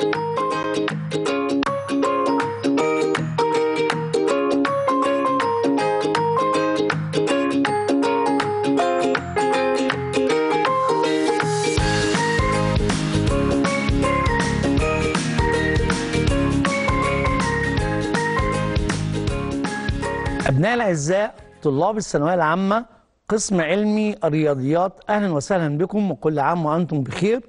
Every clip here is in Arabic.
أبنائي الأعزاء طلاب الثانوية العامة قسم علمي الرياضيات أهلا وسهلا بكم وكل عام وأنتم بخير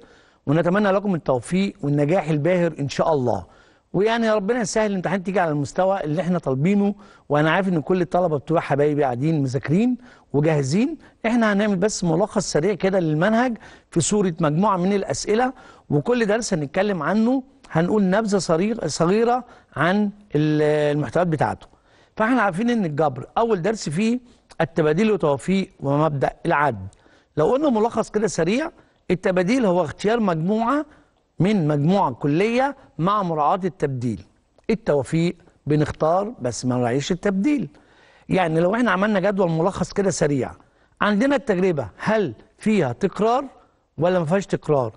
ونتمنى لكم التوفيق والنجاح الباهر ان شاء الله ويعني ربنا يسهل الامتحان تيجي على المستوى اللي احنا طالبينه وانا عارف ان كل الطلبه بتوع حبايبي قاعدين مذاكرين وجاهزين احنا هنعمل بس ملخص سريع كده للمنهج في صوره مجموعه من الاسئله وكل درس هنتكلم عنه هنقول نبذه صغير صغيره عن المحتويات بتاعته فاحنا عارفين ان الجبر اول درس فيه التبادل وتوفيق ومبدا العدل لو قلنا ملخص كده سريع التباديل هو اختيار مجموعة من مجموعة كلية مع مراعاة التبديل التوفيق بنختار بس ما نراعيش التبديل يعني لو احنا عملنا جدول ملخص كده سريع عندنا التجربة هل فيها تكرار ولا ما فيهاش تكرار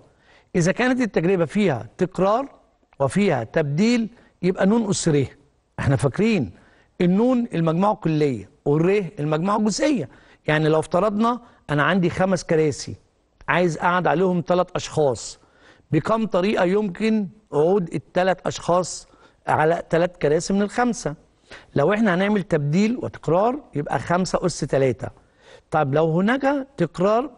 إذا كانت التجربة فيها تكرار وفيها تبديل يبقى نون أس ر احنا فاكرين النون المجموعة الكلية والر المجموعة الجزئية يعني لو افترضنا أنا عندي خمس كراسي عايز اقعد عليهم ثلاث اشخاص بكم طريقه يمكن عود الثلاث اشخاص على ثلاث كراسي من الخمسه لو احنا هنعمل تبديل وتكرار يبقى خمسة أس ثلاثة طب لو هناك تكرار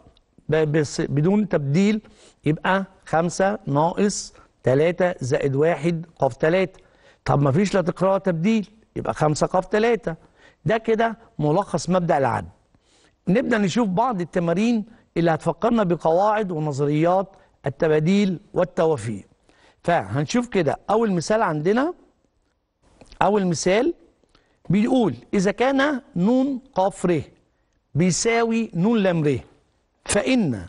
بس بدون تبديل يبقى خمسة ناقص ثلاثة زائد واحد قف ثلاثة طب ما فيش لا تكرار تبديل يبقى خمسة قاف ثلاثة ده كده ملخص مبدأ العد نبدأ نشوف بعض التمارين اللي هتفكرنا بقواعد ونظريات التباديل والتوافيق فهنشوف كده أول مثال عندنا أول مثال بيقول إذا كان نون قاف ر بيساوي نون لام ر فإن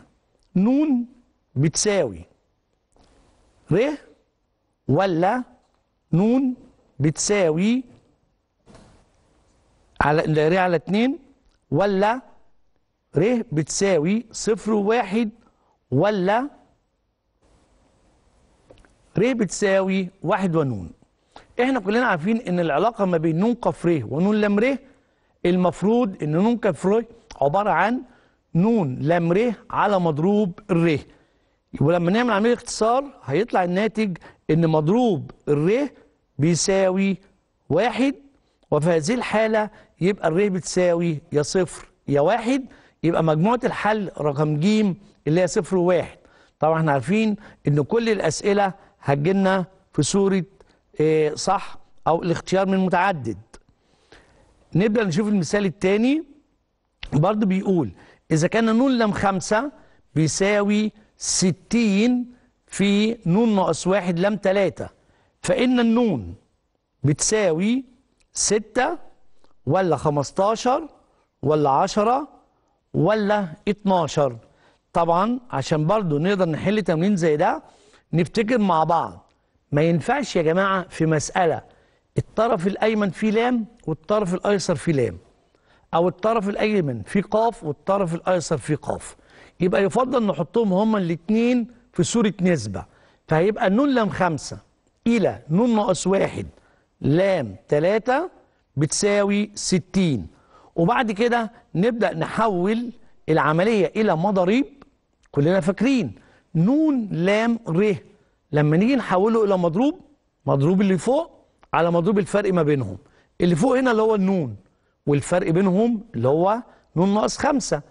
نون بتساوي ر ولا نون بتساوي على ر على 2 ولا ر بتساوي صفر وواحد ولا ر بتساوي واحد ونون احنا كلنا عارفين ان العلاقه ما بين نون كف ر ونون لام ر المفروض ان نون كف ر عباره عن نون لام ر على مضروب ر ولما نعمل عمليه اختصار هيطلع الناتج ان مضروب الر بيساوي واحد وفي هذه الحاله يبقى الر بتساوي يا صفر يا واحد يبقى مجموعة الحل رقم ج اللي هي صفر وواحد طبعا احنا عارفين ان كل الأسئلة هتجيلنا في صورة اه صح أو الاختيار من متعدد نبدأ نشوف المثال الثاني برضه بيقول إذا كان نون لم خمسة بيساوي ستين في نون ناقص واحد لم تلاتة فإن النون بتساوي ستة ولا خمستاشر ولا عشرة ولا 12 طبعا عشان برضو نقدر نحل تمرين زي ده نفتكر مع بعض ما ينفعش يا جماعة في مسألة الطرف الأيمن فيه لام والطرف الأيسر فيه لام أو الطرف الأيمن فيه قاف والطرف الأيسر فيه قاف يبقى يفضل نحطهم هما الاتنين في صورة نسبة فهيبقى نون لام خمسة إلى نون ناقص واحد لام تلاتة بتساوي ستين وبعد كده نبدأ نحول العملية إلى مضاريب كلنا فاكرين نون لام ر لما نيجي نحوله إلى مضروب مضروب اللي فوق على مضروب الفرق ما بينهم اللي فوق هنا اللي هو النون والفرق بينهم اللي هو نون ناقص خمسة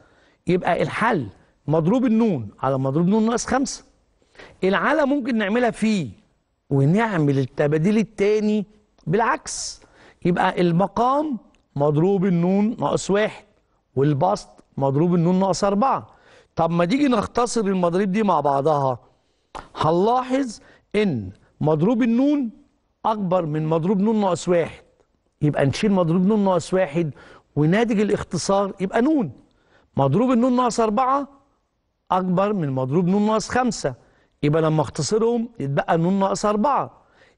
يبقى الحل مضروب النون على مضروب نون ناقص خمسة العلا ممكن نعملها فيه ونعمل التباديل التاني بالعكس يبقى المقام مضروب النون ناقص واحد والبسط مضروب النون ناقص أربعة طب ما تيجي نختصر المضاريب دي مع بعضها هنلاحظ إن مضروب النون أكبر من مضروب نون ناقص واحد يبقى نشيل مضروب نون ناقص واحد وناتج الاختصار يبقى نون مضروب النون ناقص أربعة أكبر من مضروب نون ناقص خمسة يبقى لما اختصرهم يتبقى نون ناقص أربعة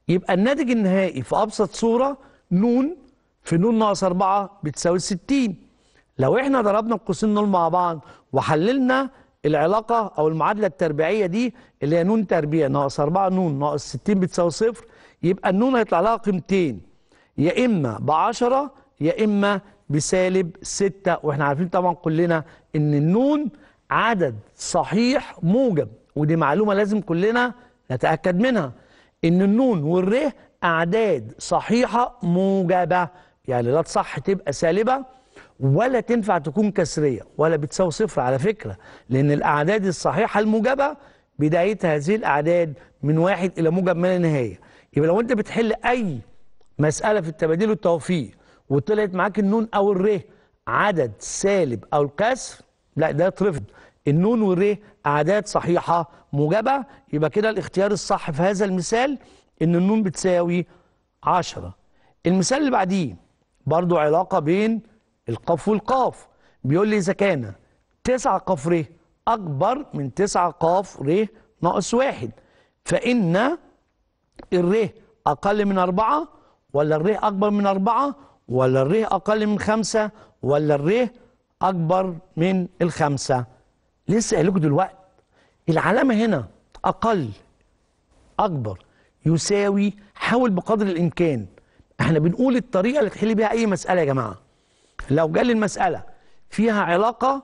يبقى الناتج النهائي في أبسط صورة نون في نون ناقص 4 بتساوي 60 لو احنا ضربنا القوسين دول مع بعض وحللنا العلاقة أو المعادلة التربيعية دي اللي هي نون تربيع ناقص 4 نون ناقص 60 بتساوي صفر يبقى النون هيطلع لها قيمتين يا إما ب 10 يا إما بسالب 6 واحنا عارفين طبعا كلنا إن النون عدد صحيح موجب ودي معلومة لازم كلنا نتأكد منها إن النون والره أعداد صحيحة موجبة يعني لا تصح تبقى سالبة ولا تنفع تكون كسرية ولا بتساوي صفر على فكرة لأن الأعداد الصحيحة الموجبة بداية هذه الأعداد من واحد إلى موجب ما لا نهاية يبقى لو أنت بتحل أي مسألة في التبادل والتوفيق وطلعت معاك النون أو الره عدد سالب أو الكسر لا ده ترفض النون والره أعداد صحيحة موجبة يبقى كده الاختيار الصح في هذا المثال إن النون بتساوي 10 المثال اللي بعديه برضو علاقة بين القاف والقاف بيقول لي إذا كان تسعة قاف ر أكبر من تسعة قاف ر ناقص واحد فإن الر أقل من أربعة ولا الر أكبر من أربعة ولا الر أقل من خمسة ولا الر أكبر من الخمسة لسه قايل لكم دلوقتي العلامة هنا أقل أكبر يساوي حاول بقدر الإمكان احنا بنقول الطريقه اللي تحل بيها اي مساله يا جماعه لو جال المساله فيها علاقه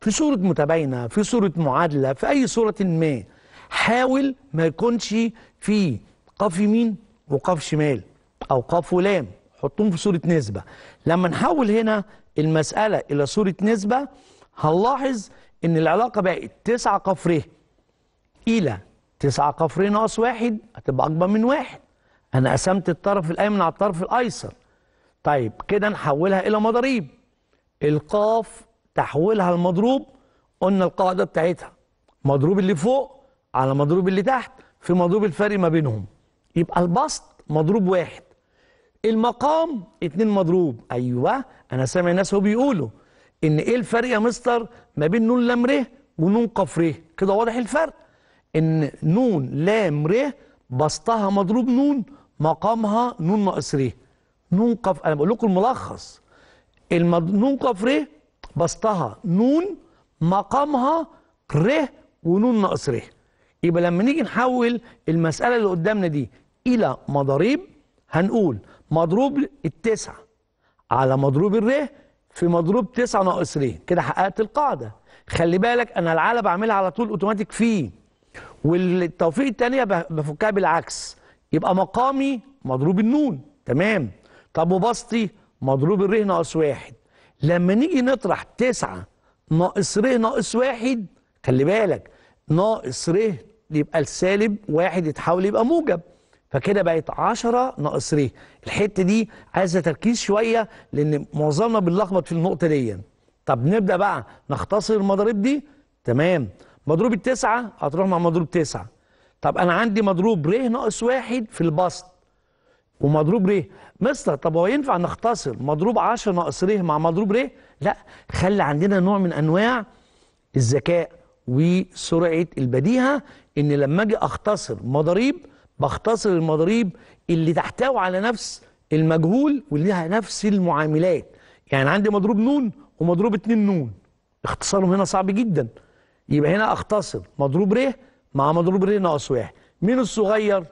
في صوره متباينه في صوره معادله في اي صوره ما حاول ما يكونش في قاف يمين وقاف شمال او قاف ولام حطهم في صوره نسبه لما نحول هنا المساله الى صوره نسبه هنلاحظ ان العلاقه بقت 9 قفر الى 9 قفر ناقص واحد هتبقى اكبر من واحد أنا قسمت الطرف الأيمن على الطرف الأيسر طيب كده نحولها إلى مضاريب القاف تحويلها المضروب قلنا القاعدة بتاعتها مضروب اللي فوق على مضروب اللي تحت في مضروب الفرق ما بينهم يبقى البسط مضروب واحد المقام اتنين مضروب أيوة أنا سامع ناس هو بيقولوا إن إيه الفرق يا مستر ما بين نون لام ره ونون قاف ره كده واضح الفرق إن نون لام ره بسطها مضروب نون مقامها نون ناقص ر نون قف انا بقول لكم الملخص المد... نون قف ر بسطها نون مقامها ر ونون ناقص ر يبقى لما نيجي نحول المساله اللي قدامنا دي الى مضاريب هنقول مضروب التسعه على مضروب ال ر في مضروب تسعه ناقص ر كده حققت القاعده خلي بالك انا العاله بعملها على طول اوتوماتيك فيه والتوفيق الثانيه بفكها بالعكس يبقى مقامي مضروب النون تمام طب وبسطي مضروب الر ناقص واحد لما نيجي نطرح تسعة ناقص ر ناقص واحد خلي بالك ناقص ر يبقى السالب واحد يتحول يبقى موجب فكده بقت 10 ناقص ر الحته دي عايزه تركيز شويه لان معظمنا بنلخبط في النقطه دي طب نبدا بقى نختصر المضاريب دي تمام مضروب التسعه هتروح مع مضروب تسعه طب انا عندي مضروب ر ناقص واحد في البسط ومضروب ر مستر طب هو ينفع نختصر مضروب 10 ناقص ر مع مضروب ر لا خلي عندنا نوع من انواع الذكاء وسرعه البديهه ان لما اجي اختصر مضاريب بختصر المضاريب اللي تحتوي على نفس المجهول وليها نفس المعاملات يعني عندي مضروب نون ومضروب 2 نون اختصارهم هنا صعب جدا يبقى هنا اختصر مضروب ر مع مضروب الرهن ناقص واحد مين الصغير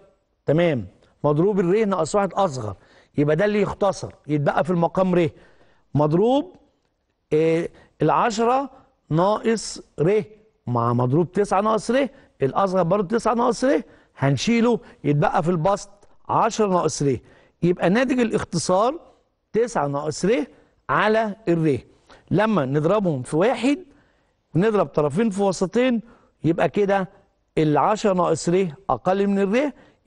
تمام مضروب الر ناقص واحد اصغر يبقى ده اللي يختصر يتبقى في المقام ر مضروب ال آه، العشرة ناقص ر مع مضروب تسعة ناقص ر الأصغر برضه تسعة ناقص ر هنشيله يتبقى في البسط عشرة ناقص ر يبقى ناتج الاختصار تسعة ناقص ر على الر لما نضربهم في واحد ونضرب طرفين في وسطين يبقى كده ال10 ناقص ر اقل من الر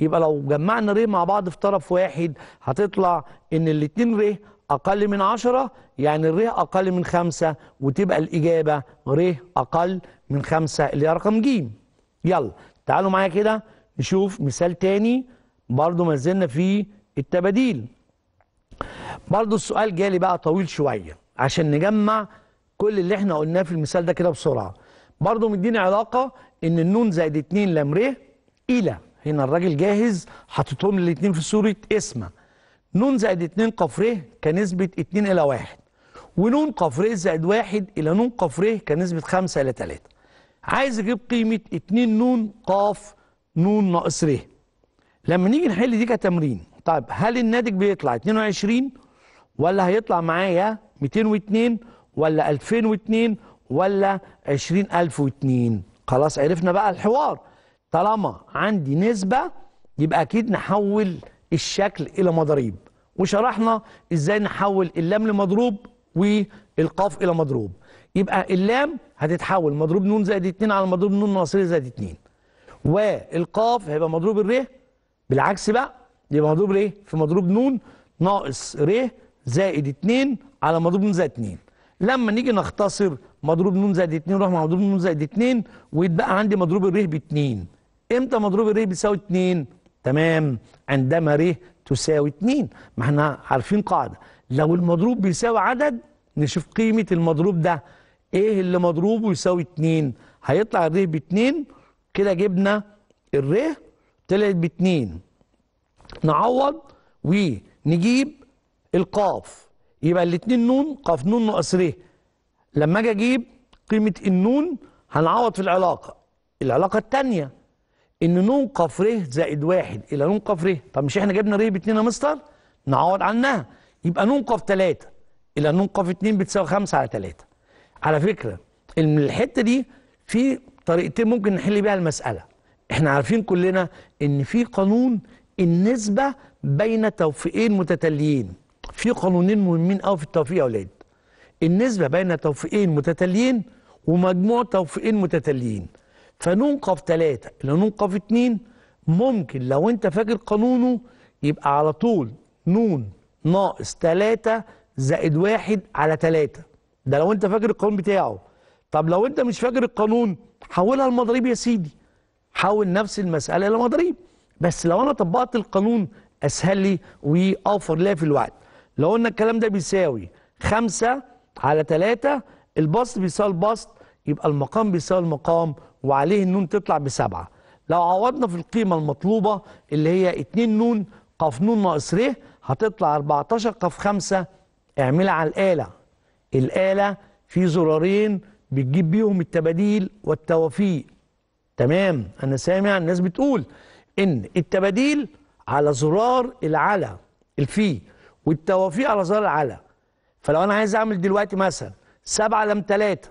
يبقى لو جمعنا ر مع بعض في طرف واحد هتطلع ان الاتنين ر اقل من 10 يعني ر اقل من 5 وتبقى الاجابه ر اقل من 5 اللي هي رقم ج يلا تعالوا معايا كده نشوف مثال تاني برضو ما زلنا في التباديل برضو السؤال جالي بقى طويل شويه عشان نجمع كل اللي احنا قلناه في المثال ده كده بسرعه برضو مديني علاقه ان النون زائد 2 لام ر الى هنا الراجل جاهز حاططهم الاتنين في صوره اسمه نون زائد 2 قف ر كنسبه 2 الى واحد ونون قف ر زائد واحد الى نون قف ر كنسبه 5 الى 3 عايز اجيب قيمه 2 نون قاف نون ناقص ر لما نيجي نحل دي كتمرين طيب هل الناتج بيطلع 22 ولا هيطلع معايا 202 ولا 2002 ولا 20002 خلاص عرفنا بقى الحوار طالما عندي نسبة يبقى أكيد نحول الشكل إلى مضاريب وشرحنا إزاي نحول اللام لمضروب والقاف إلى مضروب يبقى اللام هتتحول مضروب نون زائد 2 على مضروب نون ناصرية زائد 2 والقاف هيبقى مضروب الر بالعكس بقى يبقى مضروب ايه في مضروب نون ناقص ر زائد 2 على مضروب نون زائد 2 لما نيجي نختصر مضروب ن زائد 2 نروح مع مضروب ن زائد 2 ويتبقى عندي مضروب الر ب 2 امتى مضروب الر بيساوي 2 تمام عندما ر تساوي 2 ما احنا عارفين قاعده لو المضروب بيساوي عدد نشوف قيمه المضروب ده ايه اللي مضروبه يساوي 2 هيطلع الر ب 2 كده جبنا الر طلعت ب 2 نعوض ونجيب القاف يبقى الاتنين نون قاف نون ناقص ر لما اجي اجيب قيمه النون هنعوض في العلاقه العلاقه الثانيه ان نون قاف ر زائد واحد الى نون قاف ر طب مش احنا جبنا ر باتنين يا مستر نعوض عنها يبقى نون قاف 3 الى نون قاف 2 بتساوي 5 على 3 على فكره الحته دي في طريقتين ممكن نحل بيها المساله احنا عارفين كلنا ان في قانون النسبه بين توفيقين متتاليين في قانونين مهمين قوي في التوفيق يا اولاد النسبه بين توفيقين متتاليين ومجموع توفيقين متتاليين فنون ثلاثه الى نون قف اثنين ممكن لو انت فاكر قانونه يبقى على طول نون ناقص ثلاثه زائد واحد على ثلاثه ده لو انت فاكر القانون بتاعه طب لو انت مش فاكر القانون حولها المضريب يا سيدي حول نفس المساله مضريب بس لو انا طبقت القانون اسهل لي واوفر لي في الوقت لو قلنا الكلام ده بيساوي 5 على 3 البسط بيساوي البسط يبقى المقام بيساوي المقام وعليه النون تطلع بسبعة لو عوضنا في القيمة المطلوبة اللي هي 2 نون قف نون ناقص ر هتطلع 14 قف 5 اعملها على الآلة الآلة في زرارين بتجيب بيهم التباديل والتوافيق تمام أنا سامع الناس بتقول إن التباديل على زرار العلى الفي والتوافيق على ظهر العلى فلو انا عايز اعمل دلوقتي مثلا سبعه لم تلاتة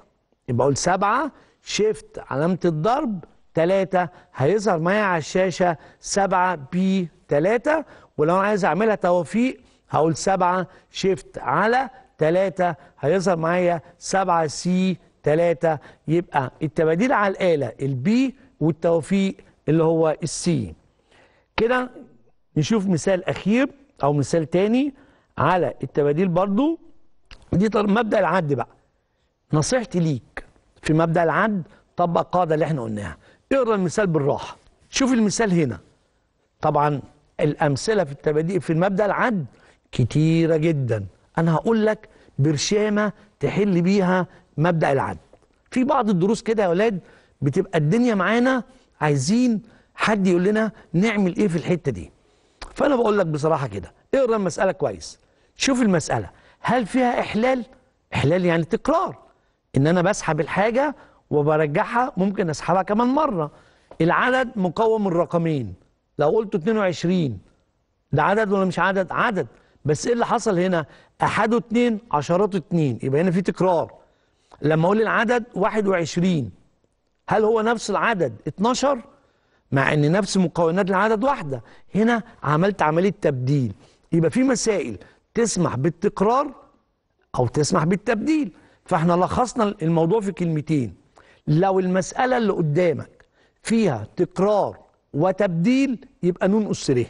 يبقى اقول سبعه شيفت علامه الضرب تلاتة هيظهر معايا على الشاشه سبعه بي تلاتة ولو انا عايز اعملها توافيق هقول سبعه شيفت على تلاتة هيظهر معايا سبعه سي تلاتة يبقى التباديل على الاله البي والتوافيق اللي هو السي كده نشوف مثال اخير او مثال تاني على التباديل برضو دي مبدا العد بقى نصيحتي ليك في مبدا العد طبق القاعده اللي احنا قلناها اقرا المثال بالراحه شوف المثال هنا طبعا الامثله في التباديل في مبدا العد كتيره جدا انا هقول لك برشامه تحل بيها مبدا العد في بعض الدروس كده يا اولاد بتبقى الدنيا معانا عايزين حد يقول لنا نعمل ايه في الحته دي فانا بقول لك بصراحه كده اقرا المساله كويس شوف المسألة هل فيها إحلال؟ إحلال يعني تكرار إن أنا بسحب الحاجة وبرجعها ممكن أسحبها كمان مرة العدد مقوم الرقمين لو قلت 22 ده عدد ولا مش عدد؟ عدد بس إيه اللي حصل هنا؟ أحد واثنين عشرات اتنين يبقى هنا في تكرار لما أقول العدد 21 هل هو نفس العدد 12 مع ان نفس مكونات العدد واحده هنا عملت عمليه تبديل يبقى في مسائل تسمح بالتكرار أو تسمح بالتبديل فاحنا لخصنا الموضوع في كلمتين لو المسألة اللي قدامك فيها تكرار وتبديل يبقى نون أسره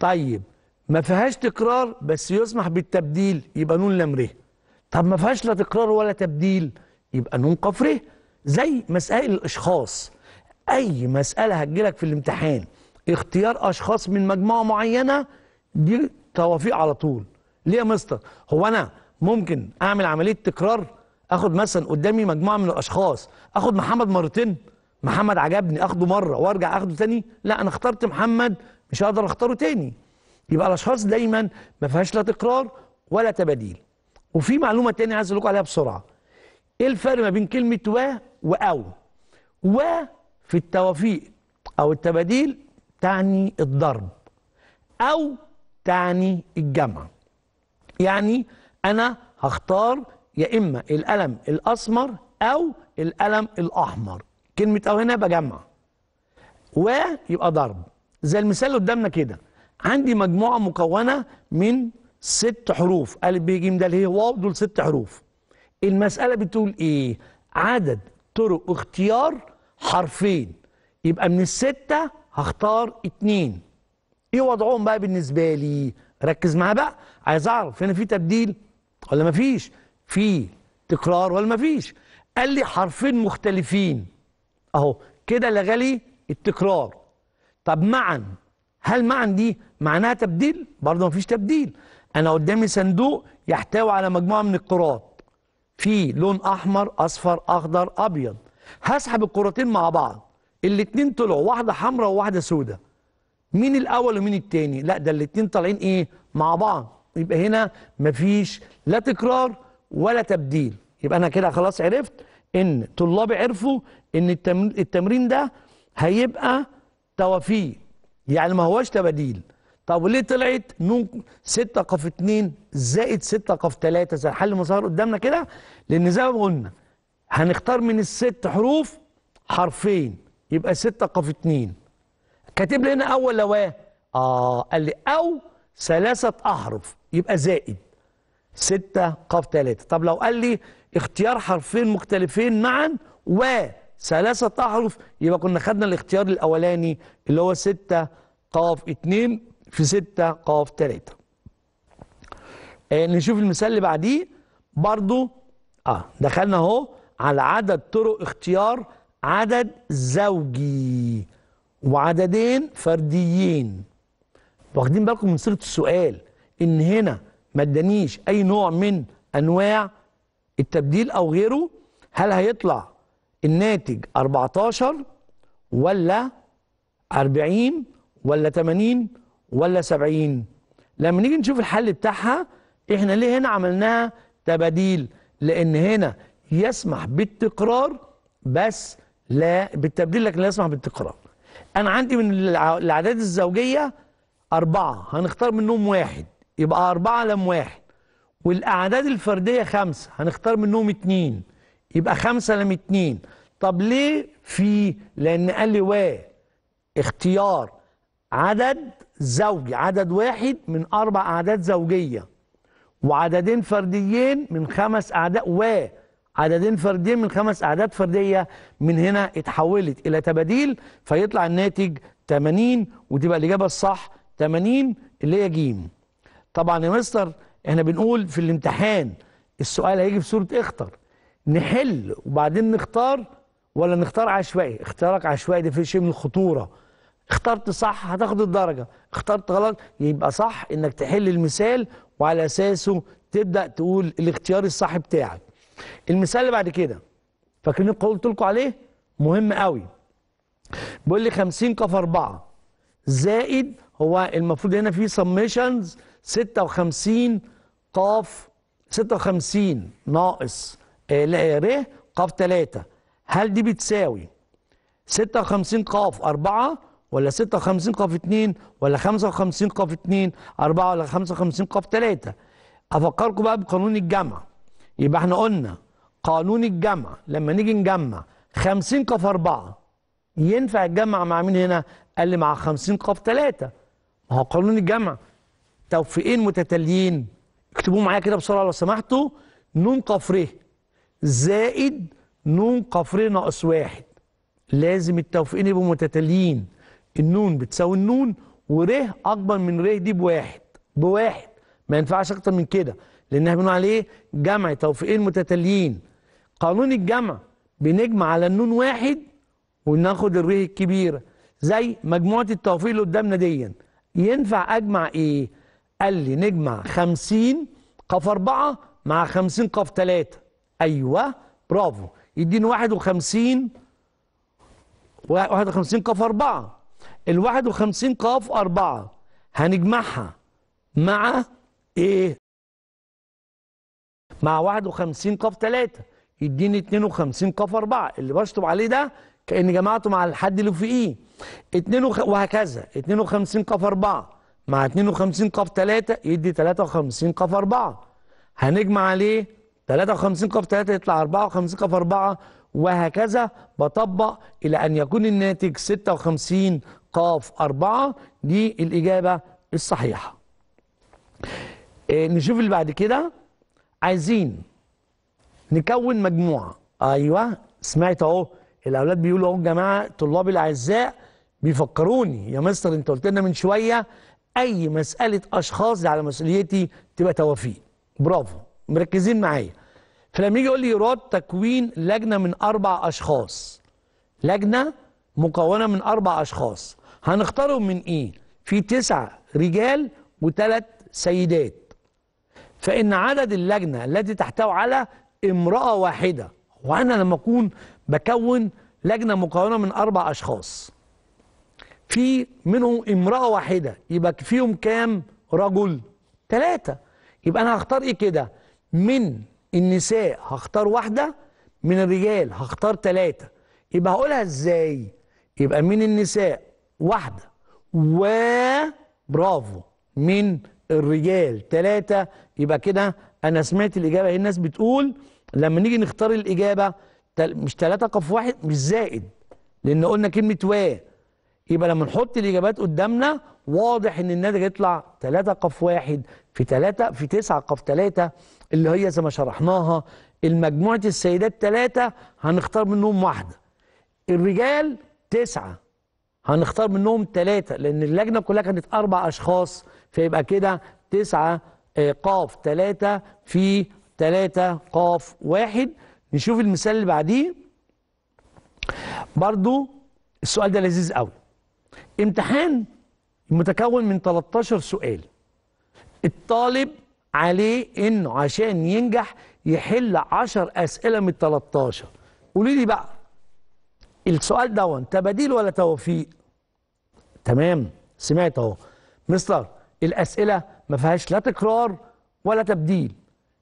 طيب ما فيهاش تكرار بس يسمح بالتبديل يبقى نون لمره طب ما فيهاش لا تكرار ولا تبديل يبقى نون قفره زي مسائل الاشخاص اي مساله هتجيلك في الامتحان اختيار اشخاص من مجموعه معينه دي توافيق على طول ليه يا مستر هو انا ممكن اعمل عمليه تكرار اخد مثلا قدامي مجموعه من الاشخاص اخد محمد مرتين محمد عجبني اخده مره وارجع اخده تاني لا انا اخترت محمد مش هقدر اختاره تاني يبقى الاشخاص دايما ما فيهاش لا تكرار ولا تباديل وفي معلومه تانية عايز اقول لكم عليها بسرعه ايه الفرق ما بين كلمه و واو و في التوافيق او التباديل تعني الضرب او تعني الجمع يعني أنا هختار يا إما القلم الأسمر أو القلم الأحمر كلمة أو هنا بجمع ويبقى ضرب زي المثال اللي قدامنا كده عندي مجموعة مكونة من ست حروف ا ب ج د ه واو دول ست حروف المسألة بتقول إيه عدد طرق اختيار حرفين يبقى من الستة هختار اتنين ايه وضعهم بقى بالنسبه لي ركز معاه بقى عايز اعرف هنا في تبديل ولا مفيش في تكرار ولا مفيش قال لي حرفين مختلفين اهو كده لغى لي التكرار طب معا هل معا دي معناها تبديل برضه مفيش تبديل انا قدامي صندوق يحتوي على مجموعه من الكرات في لون احمر اصفر اخضر ابيض هسحب الكرتين مع بعض الاتنين طلعوا واحده حمراء وواحده سوداء مين الاول ومين التاني لا ده الاتنين طالعين ايه مع بعض يبقى هنا مفيش لا تكرار ولا تبديل يبقى انا كده خلاص عرفت ان طلابي عرفوا ان التمرين ده هيبقى توافيه يعني ما هوش تبديل طب وليه طلعت نون 6 قاف 2 زائد 6 قاف 3 زي حل المظهر قدامنا كده لان زي ما قلنا هنختار من الست حروف حرفين يبقى 6 قاف 2 كاتب لي هنا اول لواء اه قال لي او ثلاثه احرف يبقى زائد 6 قاف 3 طب لو قال لي اختيار حرفين مختلفين معا وثلاثه احرف يبقى كنا خدنا الاختيار الاولاني اللي هو 6 قاف 2 في 6 قاف 3 آه نشوف المثال اللي بعديه برضو اه دخلنا اهو على عدد طرق اختيار عدد زوجي وعددين فرديين واخدين بالكم من صيغه السؤال ان هنا ما ادانيش اي نوع من انواع التبديل او غيره هل هيطلع الناتج 14 ولا 40 ولا 80 ولا 70 لما نيجي نشوف الحل بتاعها احنا ليه هنا عملناها تباديل لان هنا يسمح بالتكرار بس لا بالتبديل لكن لا يسمح بالتكرار انا عندي من الاعداد الزوجيه اربعه هنختار منهم واحد يبقى اربعه لم واحد والاعداد الفرديه خمسه هنختار منهم اتنين يبقى خمسه لم اتنين طب ليه في لان قال لي و اختيار عدد زوجي عدد واحد من اربع اعداد زوجيه وعددين فرديين من خمس اعداد و عددين فرديين من خمس اعداد فرديه من هنا اتحولت الى تباديل فيطلع الناتج 80 وتبقى الاجابه الصح 80 اللي هي جيم طبعا يا مستر احنا بنقول في الامتحان السؤال هيجي في صوره اختر نحل وبعدين نختار ولا نختار عشوائي اختيارك عشوائي ده فيه شيء من الخطوره اخترت صح هتاخد الدرجه اخترت غلط يبقى صح انك تحل المثال وعلى اساسه تبدا تقول الاختيار الصح بتاعك المثال اللي بعد كده فاكرين قلت لكم عليه مهم قوي بيقول لي 50 كف 4 زائد هو المفروض هنا في سميشنز 56 قاف 56 ناقص آه, آه، ر قاف 3 هل دي بتساوي 56 قاف 4 ولا 56 قاف 2 ولا 55 قاف 2 4 ولا 55 قاف 3 افكركم بقى بقانون الجمع يبقى احنا قلنا قانون الجمع لما نيجي نجمع 50 قف 4 ينفع الجمع مع مين هنا؟ قال لي مع 50 قف 3 ما هو قانون الجمع توفيقين متتاليين اكتبوه معايا كده بسرعه لو سمحتوا نون قف ر زائد نون قف ر ناقص واحد لازم التوفيقين يبقوا متتاليين النون بتساوي النون وره اكبر من ر دي بواحد بواحد ما ينفعش اكتر من كده لأنها بنقول عليه جمع توفيقين متتاليين قانون الجمع بنجمع على النون واحد وناخد الريه الكبيرة زي مجموعة التوفيق اللي قدامنا دي ينفع أجمع إيه؟ قال لي نجمع 50 قف 4 مع 50 قف 3 أيوه برافو يديني 51 51 قف 4 ال 51 قف 4 هنجمعها مع ايه مع 51 قف 3 يديني 52 قف 4 اللي بشطب عليه ده كأن جمعته مع الحد اللي فوقيه 2 وهكذا 52 قف 4 مع 52 قف 3 يدي 53 قف 4 هنجمع عليه 53 قف 3 يطلع 54 قف 4 وهكذا بطبق إلى أن يكون الناتج 56 قاف 4 دي الإجابة الصحيحة إيه، نشوف اللي بعد كده عايزين نكون مجموعه ايوه سمعت اهو الاولاد بيقولوا اهو الجماعه طلاب الاعزاء بيفكروني يا مستر انت قلت لنا من شويه اي مساله اشخاص على مسؤوليتي تبقى توافيق برافو مركزين معايا فلما يجي يقول لي يراد تكوين لجنه من اربع اشخاص لجنه مكونه من اربع اشخاص هنختارهم من ايه في تسعه رجال وثلاث سيدات فإن عدد اللجنة التي تحتوي على امرأة واحدة وأنا لما أكون بكون لجنة مكونة من أربع أشخاص في منهم امرأة واحدة يبقى فيهم كام رجل ثلاثة يبقى أنا هختار إيه كده من النساء هختار واحدة من الرجال هختار ثلاثة يبقى هقولها إزاي يبقى من النساء واحدة و برافو من الرجال تلاتة يبقى كده أنا سمعت الإجابة هي إيه الناس بتقول لما نيجي نختار الإجابة مش تلاتة قف واحد مش زائد لأن قلنا كلمة و يبقى لما نحط الإجابات قدامنا واضح إن الناتج يطلع تلاتة قف واحد في تلاتة في تسعة قف تلاتة اللي هي زي ما شرحناها المجموعة السيدات تلاتة هنختار منهم واحدة الرجال تسعة هنختار منهم تلاتة لأن اللجنة كلها كانت أربع أشخاص فيبقى كده تسعة آه، قاف تلاتة في تلاتة قاف واحد نشوف المثال اللي بعديه برضو السؤال ده لذيذ قوي امتحان متكون من 13 سؤال الطالب عليه انه عشان ينجح يحل 10 اسئله من 13 قولي لي بقى السؤال ده تباديل ولا توفيق تمام سمعت اهو مستر الاسئله ما فيهاش لا تكرار ولا تبديل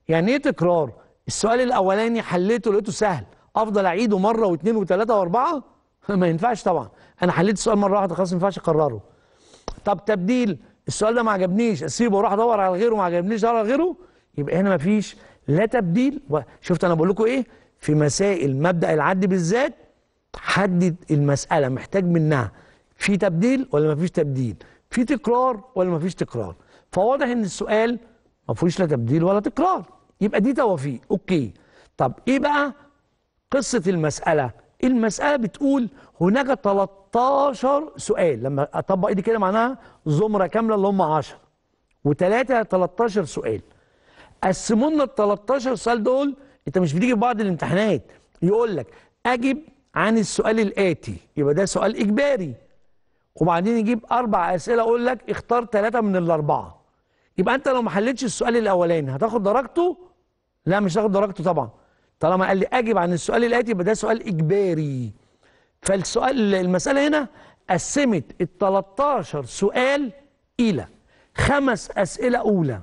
يعني ايه تكرار السؤال الاولاني حليته لقيته سهل افضل اعيده مره واثنين وثلاثه واربعه ما ينفعش طبعا انا حليت السؤال مره واحده خلاص ما ينفعش اكرره طب تبديل السؤال ده ما عجبنيش اسيبه واروح ادور على غيره ما عجبنيش ادور على غيره يبقى هنا ما فيش لا تبديل و... شفت انا بقول لكم ايه في مسائل مبدا العد بالذات حدد المساله محتاج منها في تبديل ولا ما فيش تبديل في تكرار ولا ما فيش تكرار فواضح ان السؤال ما فيهوش لا تبديل ولا تكرار يبقى دي توافيق اوكي طب ايه بقى قصه المساله المساله بتقول هناك 13 سؤال لما اطبق ايدي كده معناها زمره كامله اللي هم 10 و3 13 سؤال قسموا لنا ال 13 سؤال دول انت مش بتيجي بعض الامتحانات يقول لك اجب عن السؤال الاتي يبقى ده سؤال اجباري وبعدين يجيب اربع اسئله اقول لك اختار ثلاثه من الاربعه يبقى انت لو ما حلتش السؤال الاولاني هتاخد درجته لا مش هتاخد درجته طبعا طالما قال لي اجب عن السؤال الاتي يبقى ده سؤال اجباري فالسؤال المساله هنا قسمت ال 13 سؤال الى خمس اسئله اولى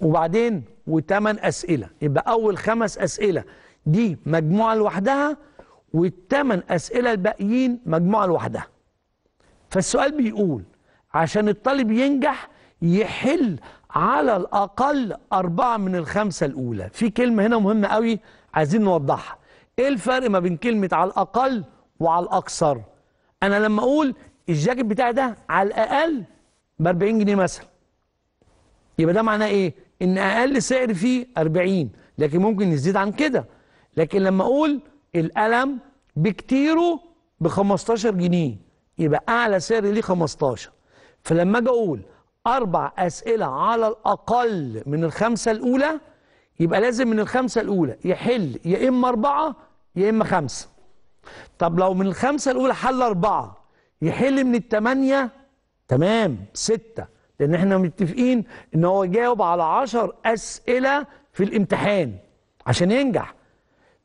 وبعدين وثمان اسئله يبقى اول خمس اسئله دي مجموعه لوحدها والثمان اسئله الباقيين مجموعه لوحدها فالسؤال بيقول عشان الطالب ينجح يحل على الأقل أربعة من الخمسة الأولى في كلمة هنا مهمة قوي عايزين نوضحها إيه الفرق ما بين كلمة على الأقل وعلى الأكثر أنا لما أقول الجاكيت بتاعي ده على الأقل ب 40 جنيه مثلا يبقى ده معناه إيه إن أقل سعر فيه 40 لكن ممكن يزيد عن كده لكن لما أقول القلم بكتيره ب 15 جنيه يبقى اعلى سعر ليه 15 فلما اجي اقول اربع اسئله على الاقل من الخمسه الاولى يبقى لازم من الخمسه الاولى يحل يا اما اربعه يا اما خمسه طب لو من الخمسه الاولى حل اربعه يحل من الثمانيه تمام سته لان احنا متفقين ان هو جاوب على 10 اسئله في الامتحان عشان ينجح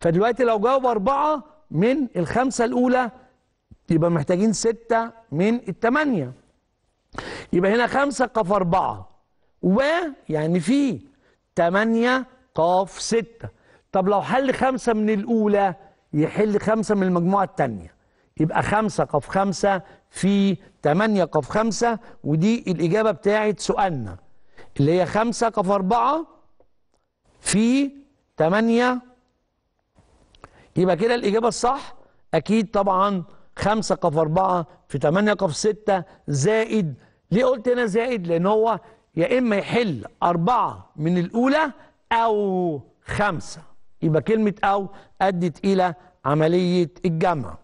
فدلوقتي لو جاوب اربعه من الخمسه الاولى يبقى محتاجين ستة من التمانية يبقى هنا خمسة قاف أربعة و يعني في تمانية قاف ستة طب لو حل خمسة من الأولى يحل خمسة من المجموعة التانية يبقى خمسة قاف خمسة في تمانية قاف خمسة ودي الإجابة بتاعة سؤالنا اللي هي خمسة قاف أربعة في تمانية يبقى كده الإجابة الصح أكيد طبعا خمسة قف أربعة في 8 قف ستة زائد ليه قلت هنا زائد لان هو يا اما يحل أربعة من الاولى او خمسة يبقى كلمه او ادت الى عمليه الجمع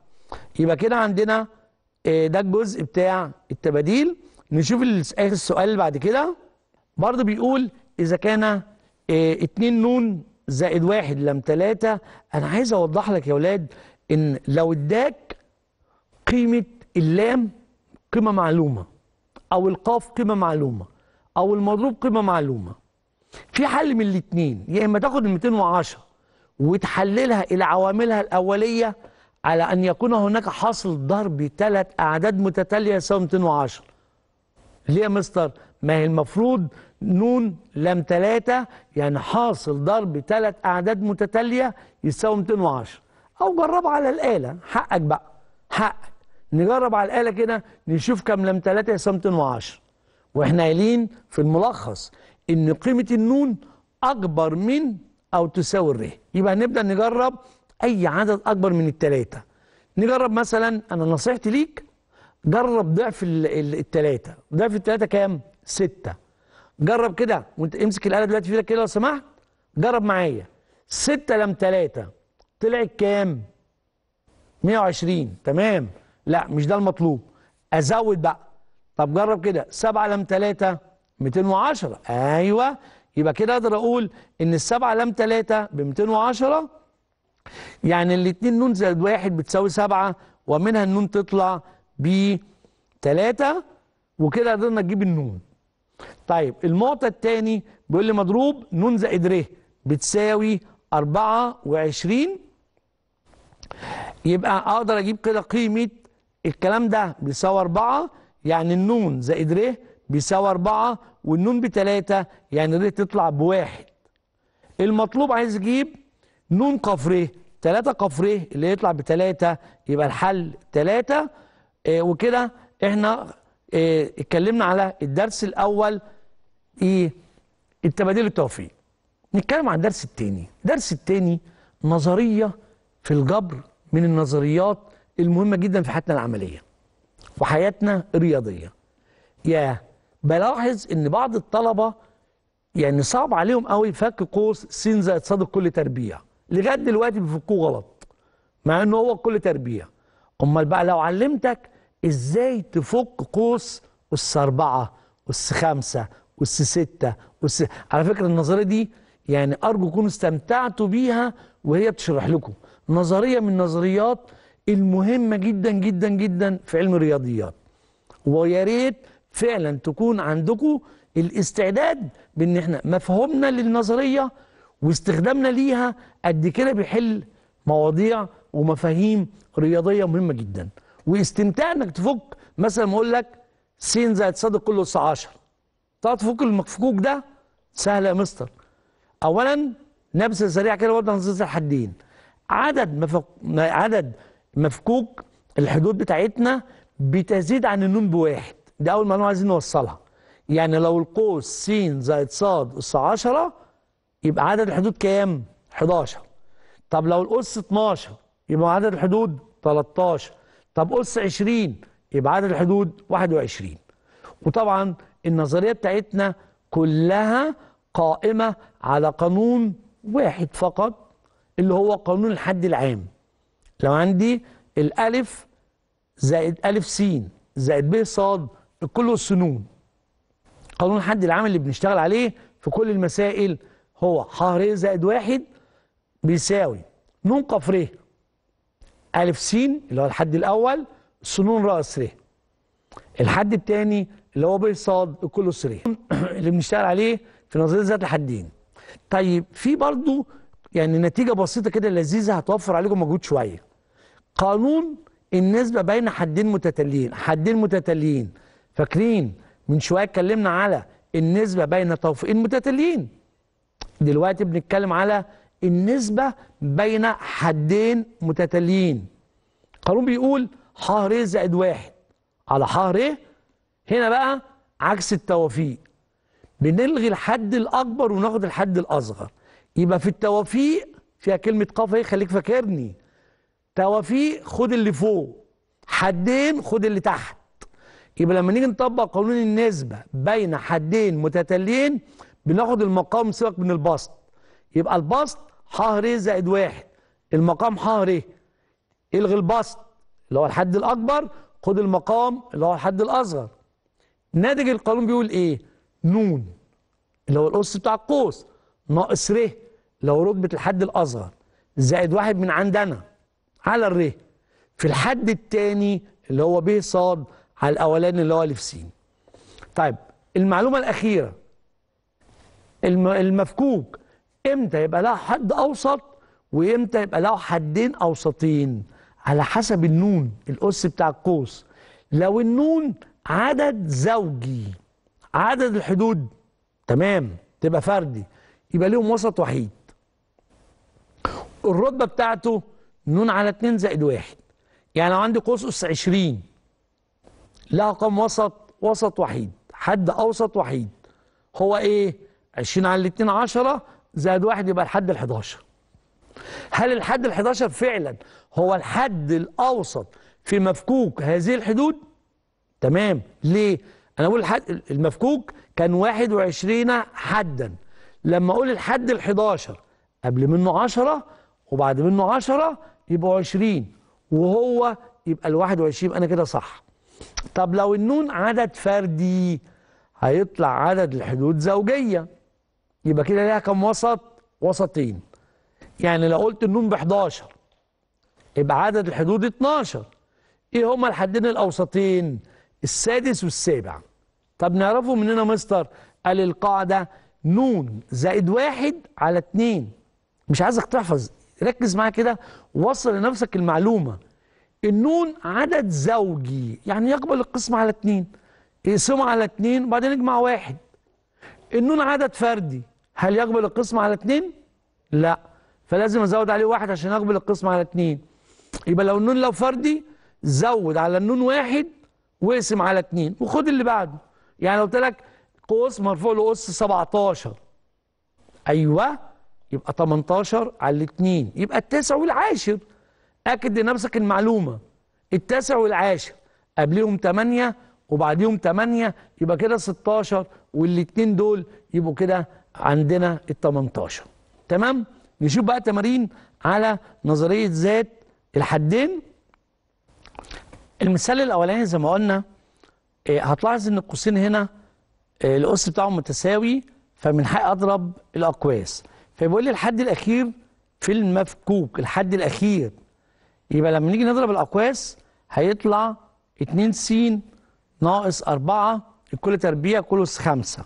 يبقى كده عندنا آه، ده الجزء بتاع التباديل نشوف اخر السؤال اللي بعد كده برضه بيقول اذا كان آه، اتنين نون زائد واحد لم تلاتة أنا عايز أوضح لك يا ولاد إن لو اداك قيمة اللام قيمة معلومة أو القاف قيمة معلومة أو المضروب قيمة معلومة في حل من الاتنين يا إما تاخد ال 210 وتحللها إلى عواملها الأولية على أن يكون هناك حاصل ضرب تلات أعداد متتالية يساوي 210 ليه يا مستر؟ ما هي المفروض نون لم تلاتة يعني حاصل ضرب تلات أعداد متتالية يساوي 210 أو جربها على الآلة حقك بقى حقك نجرب على الآلة كده نشوف كم لم 3 سمت وعشر واحنا قايلين في الملخص ان قيمة النون اكبر من او تساوي الري يبقى هنبدأ نجرب اي عدد اكبر من التلاتة نجرب مثلا انا نصيحتي ليك جرب ضعف التلاتة ضعف التلاتة كام؟ ستة جرب كده وانت امسك الآلة دلوقتي في ايدك كده لو سمحت جرب معايا ستة لم تلاتة طلعت كام؟ 120 تمام لا مش ده المطلوب ازود بقى طب جرب كده 7 لم 3 210 ايوه يبقى كده اقدر اقول ان ال 7 لم 3 ب 210 يعني الاثنين نون زائد واحد بتساوي 7 ومنها النون تطلع ب 3 وكده قدرنا نجيب النون طيب المعطى الثاني بيقول لي مضروب ن زائد ر بتساوي 24 يبقى اقدر اجيب كده قيمه الكلام ده بيساوي 4 يعني النون زائد ر بيساوي 4 والنون بتلاتة يعني ر تطلع بواحد المطلوب عايز يجيب نون 3 تلاتة ر اللي يطلع بتلاتة يبقى الحل تلاتة اه وكده احنا اه اتكلمنا على الدرس الأول ايه التبادل التوفيق نتكلم عن الدرس التاني الدرس التاني نظرية في الجبر من النظريات المهمة جدا في حياتنا العملية وحياتنا الرياضية يا بلاحظ ان بعض الطلبة يعني صعب عليهم قوي فك قوس س زائد صاد كل تربيع لغايه دلوقتي بيفكوه غلط مع ان هو كل تربيع امال بقى لو علمتك ازاي تفك قوس اس أربعة اس خمسة اس ستة اس على فكرة النظرية دي يعني أرجو تكونوا استمتعتوا بيها وهي بتشرح لكم نظرية من نظريات المهمة جدا جدا جدا في علم الرياضيات ويا ريت فعلا تكون عندكم الاستعداد بان احنا مفهومنا للنظرية واستخدامنا ليها قد كده بيحل مواضيع ومفاهيم رياضية مهمة جدا واستمتاع انك تفك مثلا اقول لك س زائد ص كله اس 10 تقعد تفك المفكوك ده سهل يا مستر اولا نبذه سريعه كده برضه هنزيد الحدين عدد مفك... عدد مفكوك الحدود بتاعتنا بتزيد عن النون بواحد دي أول معلومة عايزين نوصلها يعني لو القوس س زائد ص أس 10 يبقى عدد الحدود كام؟ 11 طب لو الأس 12 يبقى عدد الحدود 13 طب أس 20 يبقى عدد الحدود 21 وطبعا النظرية بتاعتنا كلها قائمة على قانون واحد فقط اللي هو قانون الحد العام لو عندي الألف زائد ألف سين زائد ب صاد الكل والسنون قانون الحد العام اللي بنشتغل عليه في كل المسائل هو ر زائد واحد بيساوي نون قف ر ألف سين اللي هو الحد الأول سنون رأس ر الحد الثاني اللي هو ب صاد الكل والس ر اللي بنشتغل عليه في نظرية ذات الحدين طيب في برضه يعني نتيجة بسيطة كده لذيذة هتوفر عليكم مجهود شوية قانون النسبة بين حدين متتاليين حدين متتاليين فاكرين من شوية اتكلمنا على النسبة بين توفيقين متتاليين دلوقتي بنتكلم على النسبة بين حدين متتاليين قانون بيقول ح ر إيه زائد واحد على ح ر إيه؟ هنا بقى عكس التوافيق بنلغي الحد الأكبر وناخد الحد الأصغر يبقى في التوافيق فيها كلمة قاف هي إيه؟ خليك فاكرني توافيق خد اللي فوق حدين خد اللي تحت يبقى لما نيجي نطبق قانون النسبة بين حدين متتاليين بناخد المقام سيبك من البسط يبقى البسط ح ر إيه زائد واحد المقام ح ر إيه؟ الغي البسط اللي هو الحد الأكبر خد المقام اللي هو الحد الأصغر ناتج القانون بيقول إيه؟ نون اللي هو الأس بتاع القوس ناقص ر اللي هو رتبة الحد الأصغر زائد واحد من عندنا على الر في الحد الثاني اللي هو ب ص على الاولاني اللي هو الف س طيب المعلومه الاخيره المفكوك امتى يبقى له حد اوسط وامتى يبقى له حدين اوسطين على حسب النون الاس بتاع القوس لو النون عدد زوجي عدد الحدود تمام تبقى فردي يبقى لهم وسط وحيد الرتبه بتاعته نون على 2 زائد 1 يعني لو عندي قوس أس 20 لها قام وسط وسط وحيد حد أوسط وحيد هو إيه؟ 20 على 2 10 زائد 1 يبقى الحد ال 11 هل الحد ال 11 فعلا هو الحد الأوسط في مفكوك هذه الحدود؟ تمام ليه؟ أنا أقول الحد المفكوك كان 21 حدا لما أقول الحد ال 11 قبل منه 10 وبعد منه 10 يبقوا 20 وهو يبقى ال 21 انا كده صح طب لو النون عدد فردي هيطلع عدد الحدود زوجيه يبقى كده ليها كم وسط؟ وسطين يعني لو قلت النون ب 11 يبقى عدد الحدود 12 ايه هما الحدين الاوسطين؟ السادس والسابع طب نعرفه مننا مستر قال القاعده نون زائد واحد على اتنين مش عايزك تحفظ ركز معايا كده وصل لنفسك المعلومه النون عدد زوجي يعني يقبل القسم على اتنين يقسمه على اتنين وبعدين يجمع واحد النون عدد فردي هل يقبل القسم على اتنين؟ لا فلازم ازود عليه واحد عشان اقبل القسم على اتنين يبقى لو النون لو فردي زود على النون واحد واقسم على اتنين وخد اللي بعده يعني لو قلت لك قوس مرفوع له 17 ايوه يبقى 18 على 2 يبقى التاسع والعاشر أكد لنفسك المعلومة التاسع والعاشر قبلهم 8 وبعديهم 8 يبقى كده 16 والاثنين دول يبقوا كده عندنا ال 18 تمام نشوف بقى تمارين على نظرية ذات الحدين المثال الأولاني زي ما قلنا آه، هتلاحظ ان القوسين هنا آه، الأس بتاعهم متساوي فمن حق أضرب الأقواس فبيقول لي الحد الاخير في المفكوك الحد الاخير يبقى لما نيجي نضرب الاقواس هيطلع 2 س ناقص 4 الكل تربيع كل 5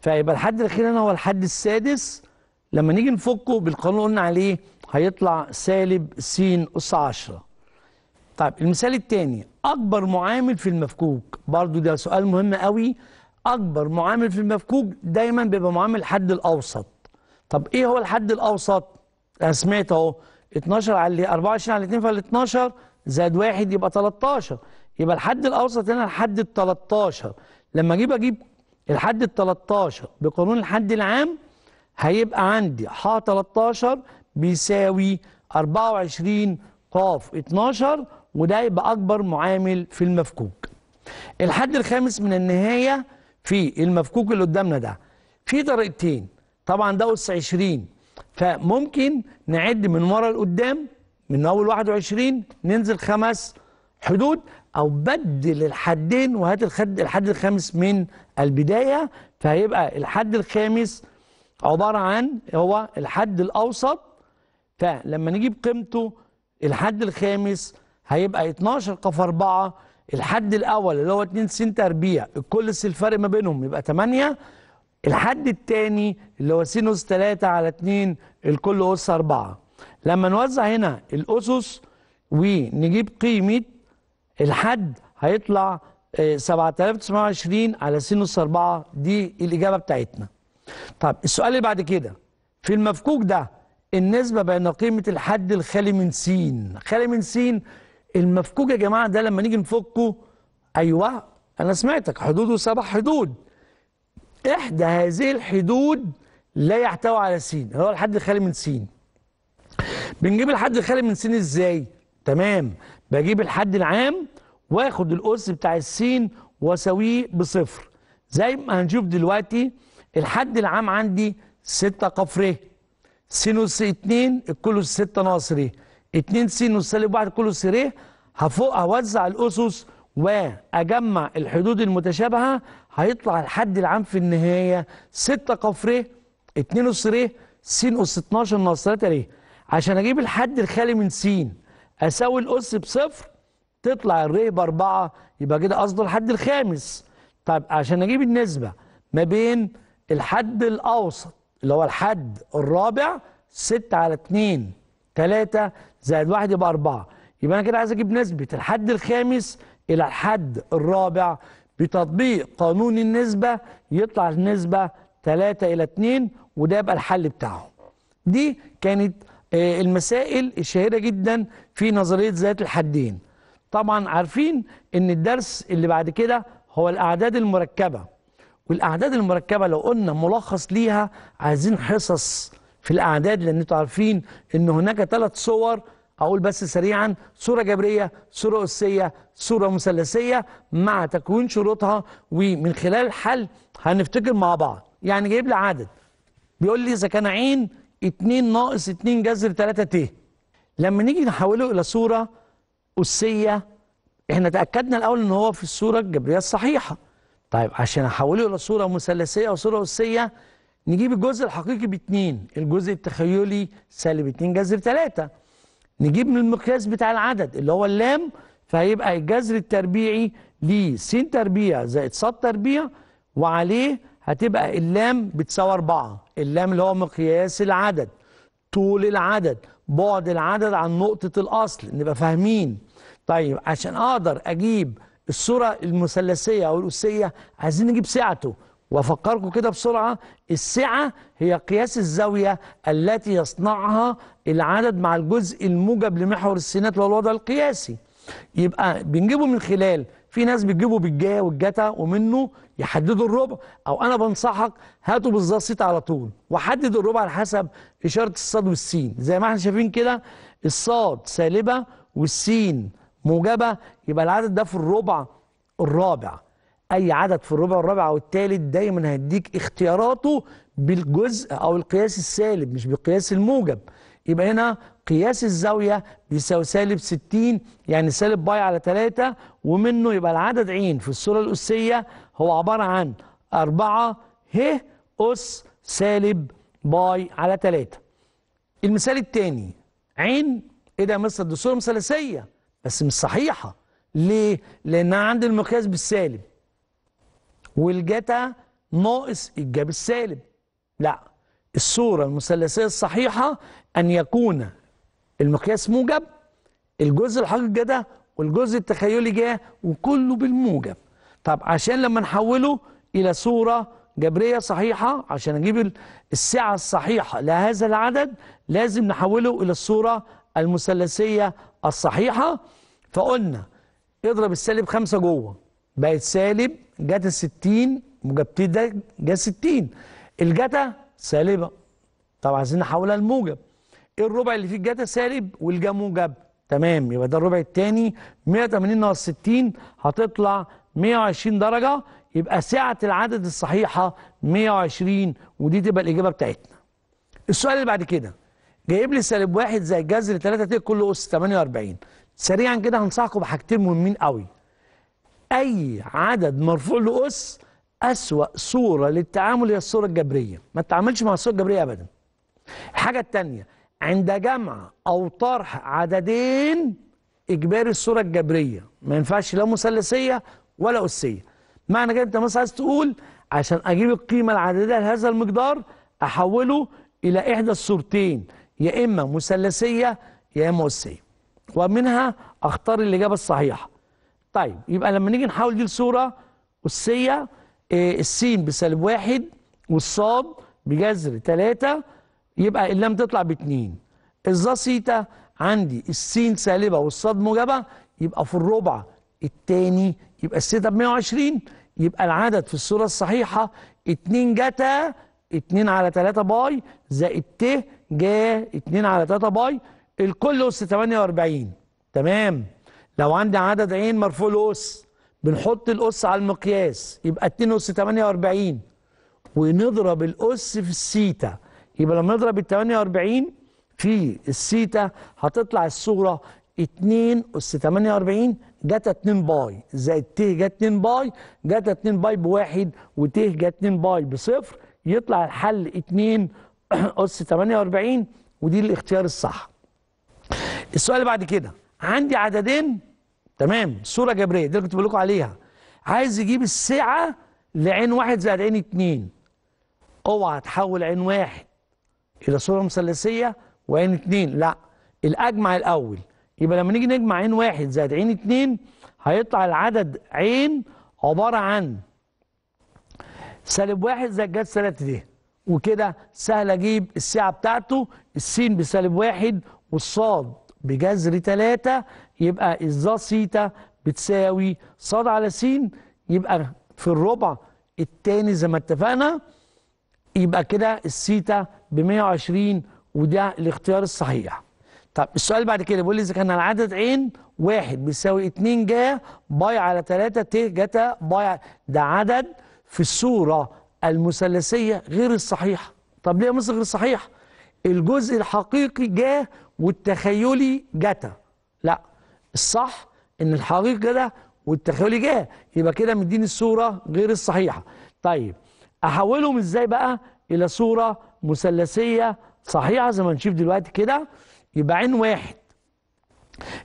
فيبقى الحد الاخير هنا هو الحد السادس لما نيجي نفكه بالقانون قلنا عليه هيطلع سالب س اس 10 طيب المثال الثاني اكبر معامل في المفكوك برضو ده سؤال مهم قوي اكبر معامل في المفكوك دايما بيبقى معامل الحد الاوسط طب ايه هو الحد الاوسط انا سمعت اهو 12 على 24 على 2 فال 12 زائد 1 يبقى 13 يبقى الحد الاوسط هنا الحد ال 13 لما اجيب اجيب الحد ال 13 بقانون الحد العام هيبقى عندي ح 13 بيساوي 24 ق 12 وده يبقى اكبر معامل في المفكوك الحد الخامس من النهايه في المفكوك اللي قدامنا ده في طريقتين طبعا ده أس 20 فممكن نعد من ورا لقدام من أول 21 ننزل خمس حدود أو بدل الحدين وهات الحد, الحد الخامس من البداية فهيبقى الحد الخامس عبارة عن هو الحد الأوسط فلما نجيب قيمته الحد الخامس هيبقى 12 قف 4 الحد الأول اللي هو 2 سنتر تربيع الكل الفرق ما بينهم يبقى 8 الحد الثاني اللي هو سينوس 3 على 2 الكل أس 4 لما نوزع هنا الأسس ونجيب قيمة الحد هيطلع 7920 آه، على سينوس 4 دي الإجابة بتاعتنا طب السؤال اللي بعد كده في المفكوك ده النسبة بين قيمة الحد الخالي من س خالي من س المفكوك يا جماعة ده لما نيجي نفكه أيوه أنا سمعتك حدوده سبع حدود إحدى هذه الحدود لا يحتوي على س هو الحد الخالي من س بنجيب الحد الخالي من س إزاي؟ تمام بجيب الحد العام واخد الأس بتاع السين وأساويه بصفر زي ما هنشوف دلوقتي الحد العام عندي ستة قفر إيه؟ سينوس اتنين الكلوس ستة ناصر إيه؟ اتنين سينوس سالب واحد كلوس ريه هفوق هوزع الأسس وأجمع الحدود المتشابهة هيطلع الحد العام في النهايه 6 قاف ر 2 اس ر س اس 12 ناقص 3 ر عشان اجيب الحد الخالي من س اساوي الاس بصفر تطلع الر باربعه يبقى كده قصده الحد الخامس طب عشان اجيب النسبه ما بين الحد الاوسط اللي هو الحد الرابع 6 على 2 3 زائد 1 يبقى 4 يبقى انا كده عايز اجيب نسبه الحد الخامس الى الحد الرابع بتطبيق قانون النسبة يطلع النسبة 3 إلى 2 وده يبقى الحل بتاعهم دي كانت آه، المسائل الشهيرة جدا في نظرية ذات الحدين طبعا عارفين ان الدرس اللي بعد كده هو الأعداد المركبة والأعداد المركبة لو قلنا ملخص ليها عايزين حصص في الأعداد لأن انتوا عارفين ان هناك ثلاث صور أقول بس سريعا صورة جبرية صورة أسية صورة مثلثية مع تكوين شروطها ومن خلال الحل هنفتكر مع بعض يعني جايب لي عدد بيقول لي إذا كان عين 2 ناقص 2 جذر 3 ت لما نيجي نحوله إلى صورة أسية احنا تأكدنا الأول إن هو في الصورة الجبرية الصحيحة طيب عشان أحوله إلى صورة مثلثية أو صورة أسية نجيب الجزء الحقيقي ب 2 الجزء التخيلي سالب 2 جذر 3 نجيب من المقياس بتاع العدد اللي هو اللام فهيبقى الجذر التربيعي ل س تربيع زائد ص تربيع وعليه هتبقى اللام بتساوي 4 اللام اللي هو مقياس العدد طول العدد بعد العدد عن نقطة الأصل نبقى فاهمين طيب عشان أقدر أجيب الصورة المثلثية أو الأسية عايزين نجيب سعته وافكركم كده بسرعه السعه هي قياس الزاويه التي يصنعها العدد مع الجزء الموجب لمحور السينات والوضع الوضع القياسي يبقى بنجيبه من خلال في ناس بتجيبه بالجا والجتا ومنه يحددوا الربع او انا بنصحك هاتوا بالظبط سيت على طول وحدد الربع على حسب اشاره الصاد والسين زي ما احنا شايفين كده الصاد سالبه والسين موجبه يبقى العدد ده في الربع الرابع اي عدد في الربع الرابع او الثالث دايما هيديك اختياراته بالجزء او القياس السالب مش بالقياس الموجب يبقى هنا قياس الزاوية بيساوي سالب 60 يعني سالب باي على 3 ومنه يبقى العدد عين في الصورة الأسية هو عبارة عن 4 ه أس سالب باي على 3 المثال الثاني عين ايه ده يا مستر دي صورة مثلثية بس مش صحيحة ليه؟ لأنها عند المقياس بالسالب والجتا ناقص الجاب السالب لا الصورة المثلثية الصحيحة أن يكون المقياس موجب الجزء الحقيقي جدا والجزء التخيلي جه وكله بالموجب طب عشان لما نحوله إلى صورة جبرية صحيحة عشان أجيب السعة الصحيحة لهذا العدد لازم نحوله إلى الصورة المثلثية الصحيحة فقلنا اضرب السالب خمسة جوه بقت سالب جت ال 60 موجب ده جت 60 الجتا سالبه طبعا عايزين نحولها لموجب ايه الربع اللي فيه الجتا سالب والجا موجب تمام يبقى ده الربع الثاني 180 ناقص 60 هتطلع 120 درجه يبقى سعه العدد الصحيحه 120 ودي تبقى الاجابه بتاعتنا. السؤال اللي بعد كده جايب لي سالب واحد زي جذر 3 ت كله اس 48 سريعا كده هنصحكم بحاجتين مهمين قوي أي عدد مرفوع له أس أسوأ صورة للتعامل هي الصورة الجبرية ما تتعاملش مع الصورة الجبرية أبدا الحاجة الثانيه عند جمع أو طرح عددين إجباري الصورة الجبرية ما ينفعش لا مثلثية ولا أسية معنى كده أنت مثلا عايز تقول عشان أجيب القيمة العددية لهذا المقدار أحوله إلى إحدى الصورتين يا إما مثلثية يا إما أسية ومنها أختار الإجابة الصحيحة طيب يبقى لما نيجي نحاول دي لصورة أسية آه، السين بسالب واحد والصاد بجذر تلاتة يبقى اللام تطلع باتنين الظا سيتا عندي السين سالبة والصاد موجبة يبقى في الربع التاني يبقى السيتا ب 120 يبقى العدد في الصورة الصحيحة 2 جتا 2 على 3 باي زائد ت جا 2 على 3 باي الكل أس 48 تمام لو عندي عدد عين مرفوع له اس بنحط الاس على المقياس يبقى 2 اس 48 ونضرب الاس في السيتا يبقى لما نضرب ال 48 في السيتا هتطلع الصوره 2 اس 48 جت 2 باي زائد ت جت 2 باي جت 2 باي بواحد وت جت 2 باي بصفر يطلع الحل 2 اس 48 ودي الاختيار الصح. السؤال اللي بعد كده عندي عددين تمام صوره جبريه دي اللي كنت بقول لكم عليها عايز يجيب السعه لعين واحد زائد عين اتنين اوعى تحول عين واحد الى صوره مثلثيه وعين اتنين لا الاجمع الاول يبقى لما نيجي نجمع عين واحد زائد عين اتنين هيطلع العدد عين عباره عن سالب واحد زائد جذر ثلاثة دي وكده سهل اجيب السعه بتاعته السين بسالب واحد والصاد بجذر 3 يبقى الظا سيتا بتساوي ص على س يبقى في الربع التاني زي ما اتفقنا يبقى كده السيتا ب 120 وده الاختيار الصحيح. طب السؤال بعد كده بيقول لي اذا كان العدد عين واحد بيساوي 2 جا باي على 3 ت جتا باي ده عدد في الصوره المثلثيه غير الصحيحه. طب ليه مصر غير صحيح؟ الجزء الحقيقي جا والتخيلي جتا لا الصح ان الحقيقي كده والتخيلي جاء يبقى كده مديني الصوره غير الصحيحه طيب احولهم ازاي بقى الى صوره مثلثيه صحيحه زي ما نشوف دلوقتي كده يبقى عين واحد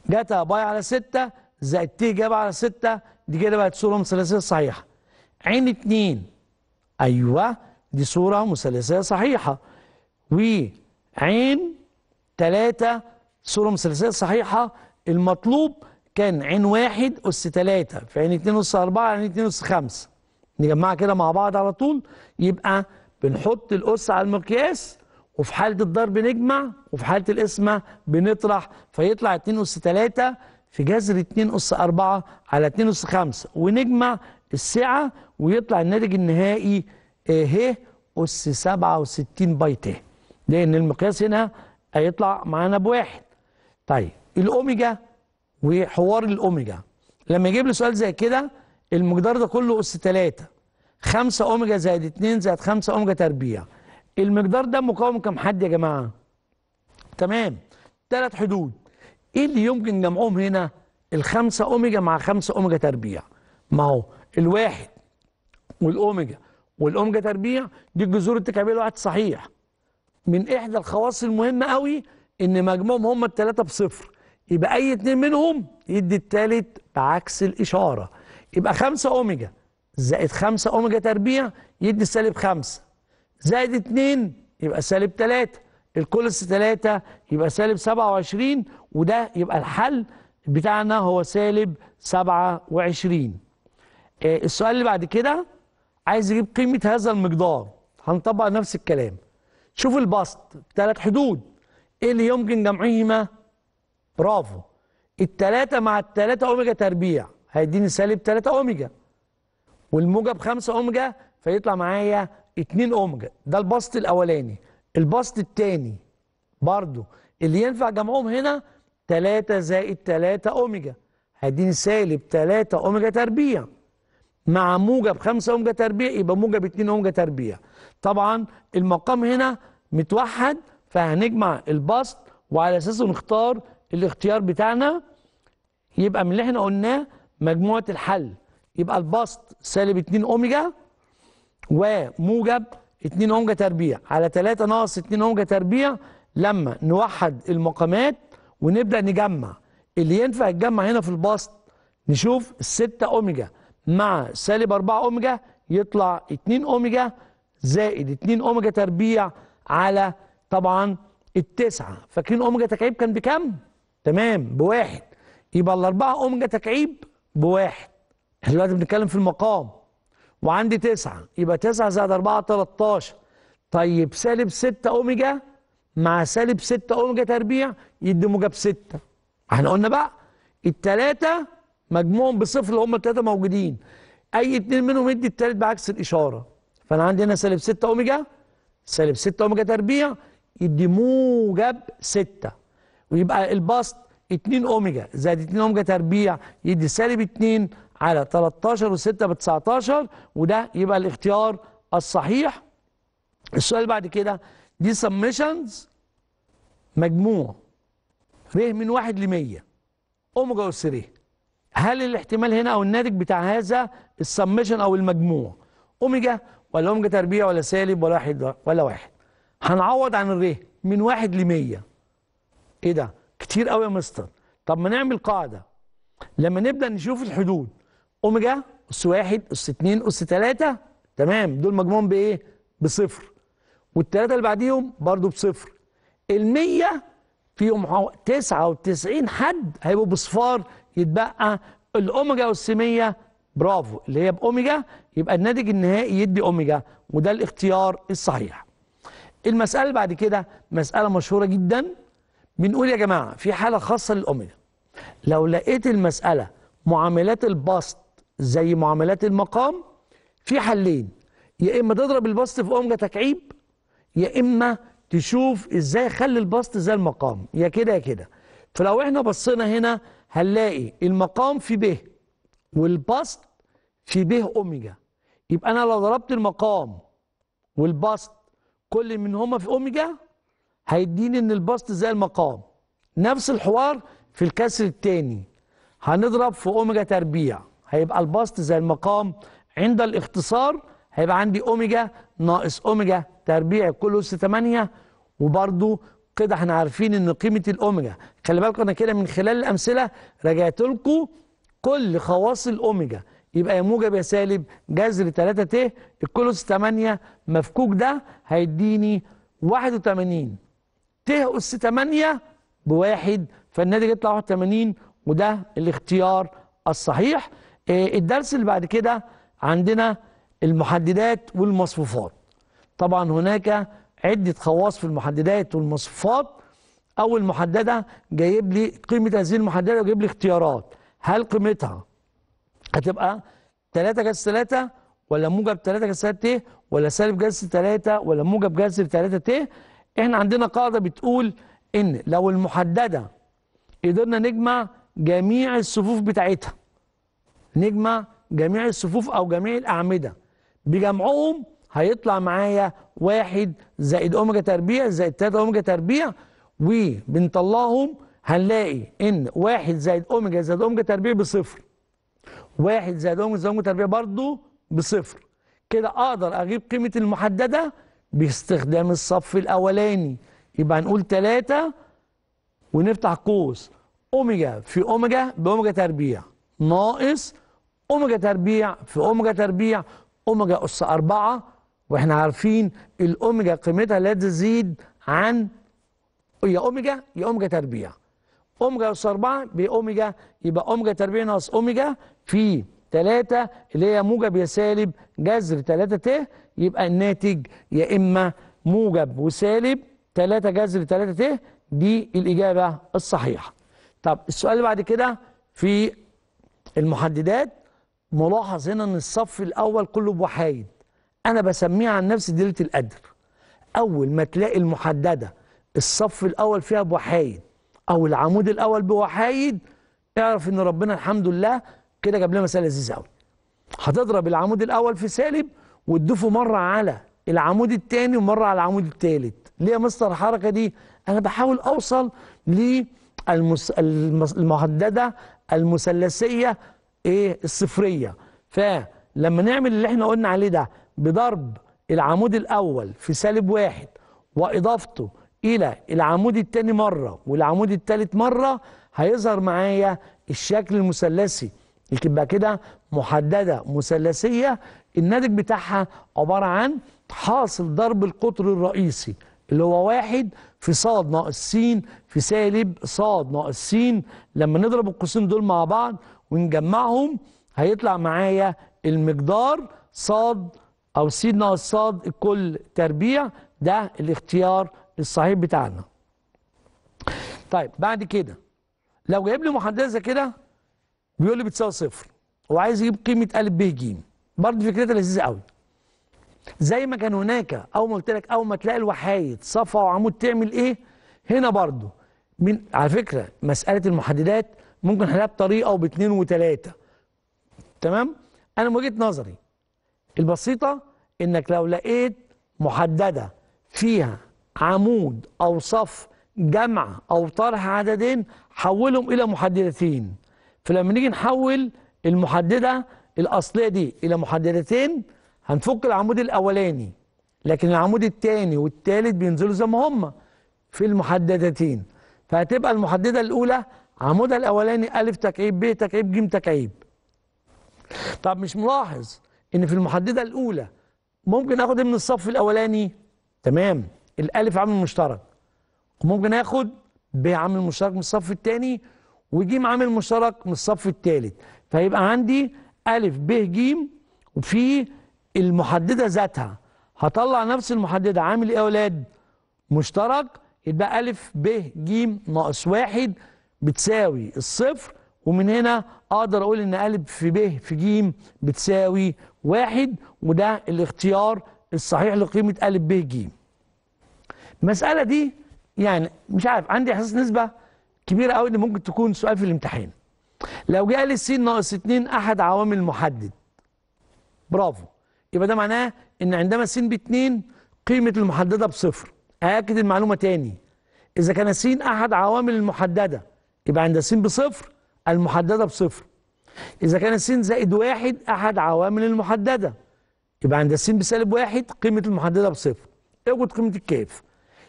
جتا باي على 6 زائد تي جاب على 6 دي كده بقت صوره مثلثيه صحيحه عين اتنين ايوه دي صوره مثلثيه صحيحه وعين 3 صورة مثلثية صحيحة المطلوب كان عين واحد أس 3 في عين 2 أس 4 عين 2 أس 5 نجمعها كده مع بعض على طول يبقى بنحط الأس على المقياس وفي حالة الضرب نجمع وفي حالة القسمة بنطرح فيطلع 2 أس 3 في جذر 2 أس 4 على 2 أس 5 ونجمع السعة ويطلع الناتج النهائي آه، ه أس 67 باي ت لأن المقياس هنا هيطلع معانا بواحد طيب الاوميجا وحوار الاوميجا لما يجيب لي سؤال زي كده المقدار ده كله اس 3 5 اوميجا زائد 2 زائد 5 اوميجا تربيع المقدار ده مقاوم كم حد يا جماعه تمام ثلاث حدود ايه اللي يمكن جمعهم هنا الخمسة اوميجا مع خمسة اوميجا تربيع ما هو الواحد والاوميجا والاوميجا تربيع دي الجذور التكعيبيه الواحد صحيح من إحدى الخواص المهمة قوي إن مجموعهم هم التلاتة بصفر يبقى أي اتنين منهم يدي التالت بعكس الإشارة يبقى خمسة أوميجا زائد خمسة أوميجا تربيع يدي سالب خمسة زائد اتنين يبقى سالب تلاتة الكولس تلاتة يبقى سالب سبعة وعشرين وده يبقى الحل بتاعنا هو سالب سبعة وعشرين آه، السؤال اللي بعد كده عايز يجيب قيمة هذا المقدار هنطبق نفس الكلام شوف البسط ثلاث حدود ايه اللي يمكن جمعهما برافو التلاتة مع التلاتة اوميجا تربيع هيديني سالب تلاتة اوميجا والموجة بخمسة اوميجا فيطلع معايا اتنين اوميجا ده البسط الاولاني البسط التاني برضو اللي ينفع جمعهم هنا تلاتة زائد تلاتة اوميجا هيديني سالب تلاتة اوميجا تربيع مع موجب خمسة اوميجا تربيع يبقى موجب اتنين اوميجا تربيع طبعا المقام هنا متوحد فهنجمع البسط وعلى اساسه نختار الاختيار بتاعنا يبقى من اللي احنا قلناه مجموعه الحل يبقى البسط سالب 2 اوميجا وموجب 2 اوميجا تربيع على 3 ناقص 2 اوميجا تربيع لما نوحد المقامات ونبدا نجمع اللي ينفع يتجمع هنا في البسط نشوف 6 اوميجا مع سالب 4 اوميجا يطلع 2 اوميجا زائد 2 اوميجا تربيع على طبعا التسعة فاكرين اوميجا تكعيب كان بكم تمام بواحد يبقى الاربعة اوميجا تكعيب بواحد احنا دلوقتي بنتكلم في المقام وعندي تسعة يبقى تسعة زائد أربعة 13 طيب سالب 6 اوميجا مع سالب 6 اوميجا تربيع يدي موجب 6 احنا قلنا بقى التلاتة مجموعهم بصفر اللي هم التلاتة موجودين اي اتنين منهم يدي التالت بعكس الاشاره فانا عندي هنا سالب 6 اوميجا سالب 6 اوميجا تربيع يدي موجب 6 ويبقى البسط 2 اوميجا زائد 2 اوميجا تربيع يدي سالب 2 على 13 و6 ب 19 وده يبقى الاختيار الصحيح السؤال بعد كده دي سميشنز مجموع ر من 1 ل 100 اوميجا اس ر هل الاحتمال هنا او الناتج بتاع هذا السميشن او المجموع اوميجا ولا عمج تربيع ولا سالب ولا واحد ولا واحد هنعوض عن الري من واحد ل 100 ايه ده كتير قوي يا مستر طب ما نعمل قاعده لما نبدا نشوف الحدود اوميجا اس واحد اس 2 اس 3 تمام دول مجموعهم بايه بصفر والثلاثه اللي بعديهم برضه بصفر ال100 فيهم 99 حد هيبقوا بصفار يتبقى الاوميجا اس 100 برافو اللي هي بأوميجا يبقى الناتج النهائي يدي أوميجا وده الاختيار الصحيح المسألة بعد كده مسألة مشهورة جدا بنقول يا جماعة في حالة خاصة للأوميجا لو لقيت المسألة معاملات البسط زي معاملات المقام في حلين يا إما تضرب البسط في أوميجا تكعيب يا إما تشوف إزاي خلي البسط زي المقام يا كده يا كده فلو إحنا بصينا هنا هنلاقي المقام في ب والبسط في ب أوميجا يبقى أنا لو ضربت المقام والبسط كل منهما في أوميجا هيديني إن البسط زي المقام نفس الحوار في الكسر الثاني هنضرب في أوميجا تربيع هيبقى البسط زي المقام عند الاختصار هيبقى عندي أوميجا ناقص أوميجا تربيع كل أس 8 وبرده كده احنا عارفين ان قيمه الاوميجا خلي بالكم انا كده من خلال الامثله رجعت لكم كل خواص الأوميجا يبقى يا موجب يا سالب جذر 3 ت الكلوس 8 مفكوك ده هيديني 81 ت أس 8 بواحد فالناتج يطلع 81 وده الاختيار الصحيح آه، الدرس اللي بعد كده عندنا المحددات والمصفوفات طبعا هناك عدة خواص في المحددات والمصفوفات أول محددة جايب لي قيمة هذه المحددة وجايب لي اختيارات هل قيمتها هتبقى 3 جذر 3 ولا موجب 3 جذر 3 ت ولا سالب جذر 3 ولا موجب جذر 3 ت احنا عندنا قاعده بتقول ان لو المحدده قدرنا نجمع جميع الصفوف بتاعتها نجمع جميع الصفوف او جميع الاعمده بجمعهم هيطلع معايا واحد زائد اوميجا تربيع زائد 3 اوميجا تربيع وبنطلعهم هنلاقي ان واحد زائد اوميجا زائد اوميجا تربيع بصفر واحد زائد اوميجا زائد اوميجا تربيع برضو بصفر كده اقدر اجيب قيمه المحدده باستخدام الصف الاولاني يبقى هنقول 3 ونفتح قوس اوميجا في اوميجا باوميجا تربيع ناقص اوميجا تربيع في اوميجا تربيع اوميجا اس 4 واحنا عارفين الاوميجا قيمتها لا تزيد عن يا اوميجا يا اوميجا تربيع اوميجا اس 4 باوميجا يبقى اوميجا تربيع ناقص اوميجا في 3 اللي هي موجب يا سالب جذر 3 ت يبقى الناتج يا اما موجب وسالب 3 جذر 3 ت دي الاجابه الصحيحه. طب السؤال اللي بعد كده في المحددات ملاحظ هنا ان الصف الاول كله بوحايد انا بسميها عن نفسي ديله القدر. اول ما تلاقي المحدده الصف الاول فيها بوحايد او العمود الاول بوحايد اعرف ان ربنا الحمد لله كده جاب لنا مثال لذيذ قوي هتضرب العمود الاول في سالب وتضيفه مره على العمود الثاني ومره على العمود الثالث ليه يا مستر الحركه دي انا بحاول اوصل للمحدده المس... المثلثيه ايه الصفريه فلما نعمل اللي احنا قلنا عليه ده بضرب العمود الاول في سالب واحد واضافته الى العمود الثاني مره والعمود الثالث مره هيظهر معايا الشكل المثلثي تبقى كده محدده مثلثيه الناتج بتاعها عباره عن حاصل ضرب القطر الرئيسي اللي هو واحد في ص ناقص س في سالب ص ناقص س لما نضرب القوسين دول مع بعض ونجمعهم هيطلع معايا المقدار ص او س ناقص ص الكل تربيع ده الاختيار الصحيح بتاعنا طيب بعد كده لو جايب لي محدده كده بيقول لي بتساوي صفر وعايز يجيب قيمه ا ب ج برضه فكرتها لذيذه قوي زي ما كان هناك اول ما قلت لك اول ما تلاقي الوحايد صفا وعمود تعمل ايه هنا برضه من على فكره مساله المحددات ممكن حلها بطريقه وباثنين وثلاثه تمام انا من وجهه نظري البسيطه انك لو لقيت محدده فيها عمود أو صف جمع أو طرح عددين حولهم إلى محددتين فلما نيجي نحول المحددة الأصلية دي إلى محددتين هنفك العمود الأولاني لكن العمود الثاني والثالث بينزلوا زي ما هم في المحددتين فهتبقى المحددة الأولى عمودها الأولاني ا تكعيب ب تكعيب ج تكعيب طب مش ملاحظ إن في المحددة الأولى ممكن آخد من الصف الأولاني تمام الالف عامل مشترك ممكن اخد ب عامل مشترك من الصف الثاني وج عامل مشترك من الصف الثالث فيبقى عندي الف ب ج وفي المحدده ذاتها هطلع نفس المحدده عامل ايه يا اولاد مشترك يبقى الف ب ج ناقص واحد بتساوي الصفر ومن هنا اقدر اقول ان الف في ب في ج بتساوي واحد وده الاختيار الصحيح لقيمه الف ب ج المسألة دي يعني مش عارف عندي إحساس نسبة كبيرة قوي إن ممكن تكون سؤال في الامتحان لو جاء لي س ناقص 2 أحد عوامل محدد برافو يبقى ده معناه إن عندما س ب 2 قيمة المحددة بصفر هاكد المعلومة تاني إذا كان س أحد عوامل المحددة يبقى عند س بصفر المحددة بصفر إذا كان س زائد واحد أحد عوامل المحددة يبقى عند س بسالب واحد قيمة المحددة بصفر اوجد قيمة الكاف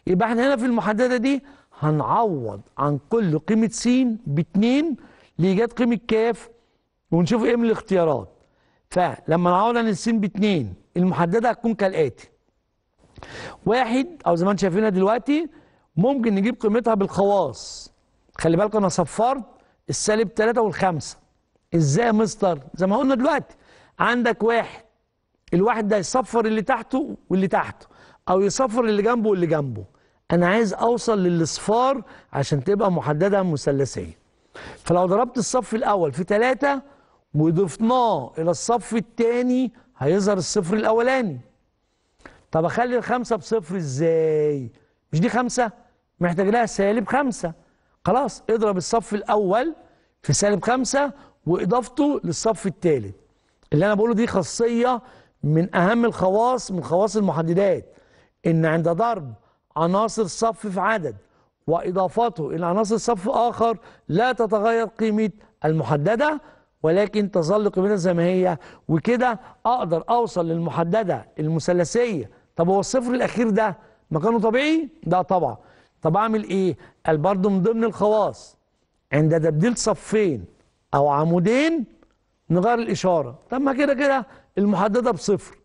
يبقى احنا هنا في المحددة دي هنعوض عن كل قيمة س باتنين لإيجاد قيمة ك ونشوف ايه من الاختيارات فلما نعوض عن السين باتنين المحددة هتكون كالآتي واحد أو زي ما انتم شايفينها دلوقتي ممكن نجيب قيمتها بالخواص خلي بالكم أنا صفرت السالب 3 والخمسة ازاي يا مستر زي ما قلنا دلوقتي عندك واحد الواحد ده يصفر اللي تحته واللي تحته أو يصفر اللي جنبه واللي جنبه انا عايز اوصل للاصفار عشان تبقى محدده مثلثيه فلو ضربت الصف الاول في تلاتة وضفناه الى الصف الثاني هيظهر الصفر الاولاني طب اخلي الخمسه بصفر ازاي مش دي خمسه محتاج لها سالب خمسه خلاص اضرب الصف الاول في سالب خمسه واضافته للصف الثالث اللي انا بقوله دي خاصيه من اهم الخواص من خواص المحددات ان عند ضرب عناصر صف في عدد وإضافته إلى عناصر صف آخر لا تتغير قيمة المحددة ولكن تظل قيمتها زي ما هي وكده أقدر أوصل للمحددة المثلثية طب هو الصفر الأخير ده مكانه طبيعي؟ ده طبعا طب أعمل إيه؟ قال برضه من ضمن الخواص عند تبديل صفين أو عمودين نغير الإشارة طب ما كده كده المحددة بصفر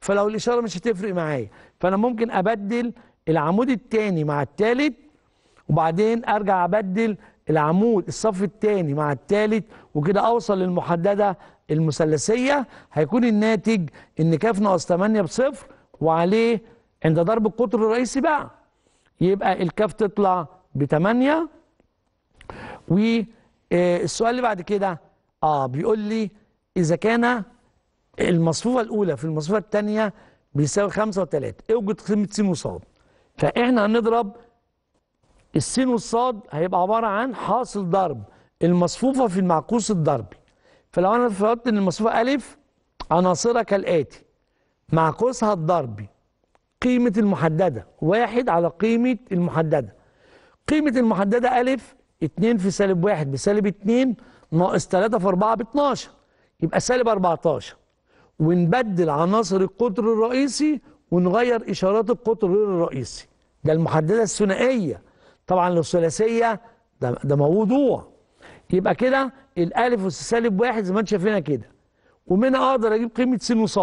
فلو الإشارة مش هتفرق معايا فأنا ممكن أبدل العمود الثاني مع الثالث وبعدين ارجع ابدل العمود الصف الثاني مع الثالث وكده اوصل للمحدده المثلثيه هيكون الناتج ان كاف ناقص 8 بصفر وعليه عند ضرب القطر الرئيسي بقى يبقى الكاف تطلع ب 8 والسؤال آه، اللي بعد كده اه بيقول لي اذا كان المصفوفه الاولى في المصفوفه الثانيه بيساوي 5 و3 اوجد قيمه س مصاب فإحنا هنضرب السين والصاد هيبقى عبارة عن حاصل ضرب المصفوفة في المعكوس الضربي فلو أنا فرضت إن المصفوفة ألف عناصرها كالآتي معكوسها الضربي قيمة المحددة واحد على قيمة المحددة قيمة المحددة ألف 2 في سالب 1 بسالب 2 ناقص 3 في 4 ب 12 يبقى سالب 14 ونبدل عناصر القطر الرئيسي ونغير إشارات القطر غير الرئيسي ده المحددة الثنائية طبعا لو ده, ده موضوع يبقى كده الألف والسالب واحد زي ما انتم شايفينها كده ومنها أقدر أجيب قيمة س وص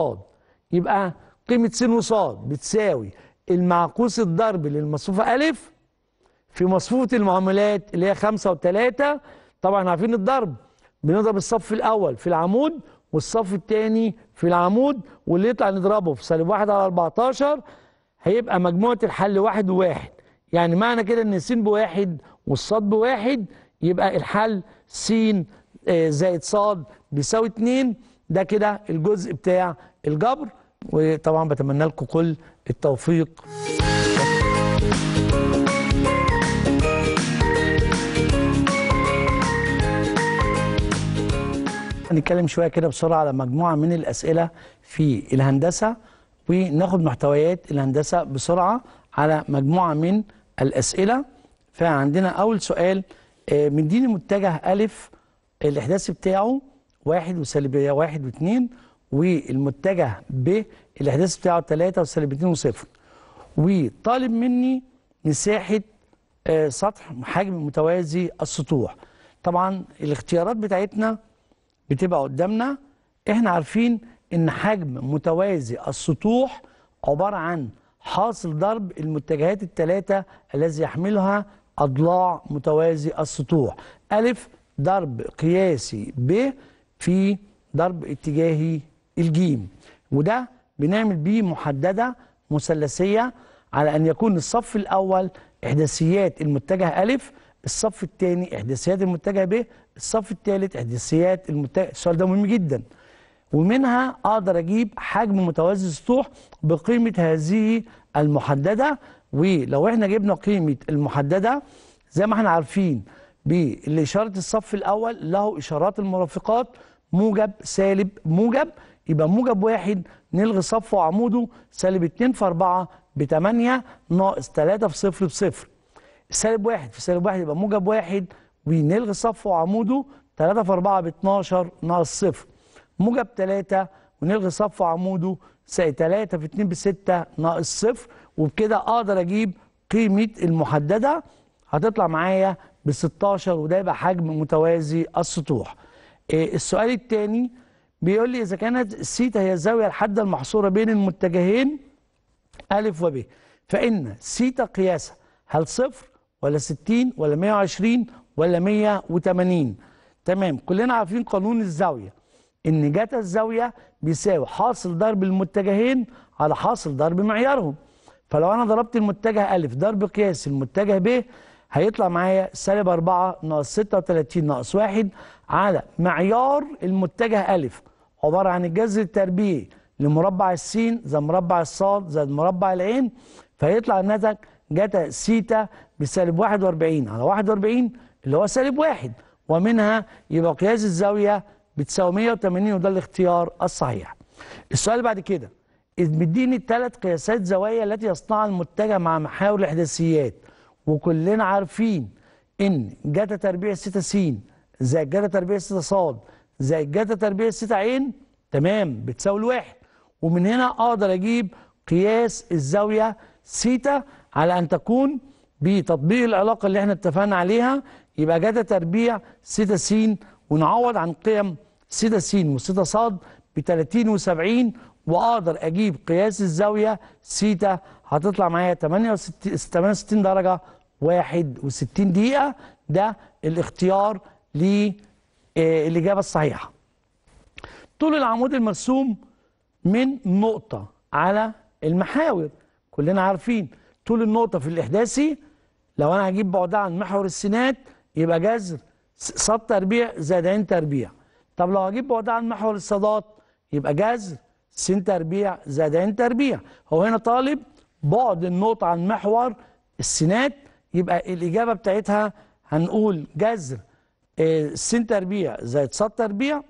يبقى قيمة س وص بتساوي المعكوس الضرب للمصفوفة ألف في مصفوفة المعاملات اللي هي خمسة وتلاتة طبعا عارفين الضرب بنضرب الصف الأول في العمود والصف الثاني في العمود واللي يطلع نضربه في سالب 1 على 14 هيبقى مجموعة الحل واحد وواحد يعني معنى كده ان س بواحد والصاد بواحد يبقى الحل س آه، زائد صاد بيساوي 2 ده كده الجزء بتاع الجبر وطبعا بتمنى لكم كل التوفيق هنتكلم شويه كده بسرعه على مجموعه من الاسئله في الهندسه وناخد محتويات الهندسه بسرعه على مجموعه من الاسئله فعندنا اول سؤال آه، مديني متجه المتجه الف الاحداث بتاعه واحد وسالبيه واحد واثنين والمتجه ب الاحداث بتاعه ثلاثه وسالب اثنين وصفر وطالب مني مساحه آه، سطح حجم متوازي السطوح طبعا الاختيارات بتاعتنا بتبقى قدامنا احنا عارفين ان حجم متوازي السطوح عبارة عن حاصل ضرب المتجهات الثلاثة الذي يحملها أضلاع متوازي السطوح ألف ضرب قياسي ب في ضرب اتجاهي الجيم وده بنعمل بيه محددة مثلثية على أن يكون الصف الأول إحداثيات المتجه ألف الصف الثاني إحداثيات المتجه ب الصف الثالث احداثيات المت... السؤال ده مهم جدا ومنها اقدر اجيب حجم متوازي السطوح بقيمه هذه المحدده ولو احنا جبنا قيمه المحدده زي ما احنا عارفين بالاشاره الصف الاول له اشارات المرافقات موجب سالب موجب يبقى موجب واحد نلغي صفه وعموده سالب 2 في 4 ب 8 ناقص 3 في 0 بصفر سالب واحد في سالب واحد يبقى موجب واحد بنلغي صفه وعموده 3 في 4 ب 12 ناقص صفر موجب 3 ونلغي صفه وعموده 3 في 2 ب 6 ناقص صفر وبكده اقدر اجيب قيمه المحدده هتطلع معايا ب 16 وده يبقى حجم متوازي السطوح. آه، السؤال الثاني بيقول لي اذا كانت سيتا هي الزاويه الحاده المحصوره بين المتجهين ا و ب فان سيتا قياسها هل صفر ولا 60 ولا 120 ولا 180 تمام كلنا عارفين قانون الزاوية إن جتا الزاوية بيساوي حاصل ضرب المتجهين على حاصل ضرب معيارهم فلو أنا ضربت المتجه أ ضرب قياس المتجه ب هيطلع معايا سالب 4 ناقص 36 ناقص 1 على معيار المتجه أ عبارة عن الجذر التربيعي لمربع السين زائد مربع الصاد زائد مربع العين فيطلع الناتج جتا سيتا بسالب 41 على 41 اللي هو سالب واحد ومنها يبقى قياس الزاوية بتساوي 180 وده الاختيار الصحيح السؤال بعد كده مديني الثلاث قياسات زوايا التي يصنعها المتجه مع محاور الاحداثيات وكلنا عارفين ان جتا تربيع ستة س زائد جتا تربيع ستة ص زائد جتا تربيع ستة ع تمام بتساوي الواحد ومن هنا اقدر اجيب قياس الزاويه سيتا على ان تكون بتطبيق العلاقه اللي احنا اتفقنا عليها يبقى جاده تربيع 6 س ونعوض عن قيم 6 س و ص ب 30 و70 واقدر اجيب قياس الزاويه سيتا هتطلع معايا 68 68 درجه 61 دقيقه ده الاختيار للاجابه آه، الصحيحه. طول العمود المرسوم من نقطه على المحاور كلنا عارفين طول النقطه في الاحداثي لو انا هجيب بعدها عن محور السينات يبقى جذر صاد تربيع زائد عين تربيع طب لو هجيب بعد عن محور الصادات يبقى جذر س تربيع زائد عين تربيع هو هنا طالب بعد النقط عن محور السينات يبقى الإجابة بتاعتها هنقول جذر آه، س تربيع زائد ص تربيع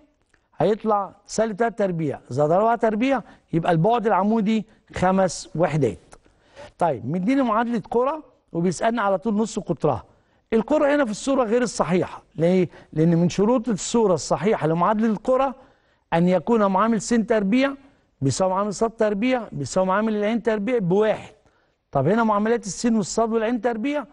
هيطلع سالب 3 تربيع زائد 4 تربيع يبقى البعد العمودي خمس وحدات. طيب مديني معادلة كرة وبيسالني على طول نص قطرها الكرة هنا في الصورة غير الصحيحة ليه؟ لأن من شروط الصورة الصحيحة لمعادلة الكرة أن يكون معامل س تربيع بيساوي معامل ص تربيع بيساوي معامل العين تربيع بواحد طب هنا معاملات السين والصاد والعين تربيع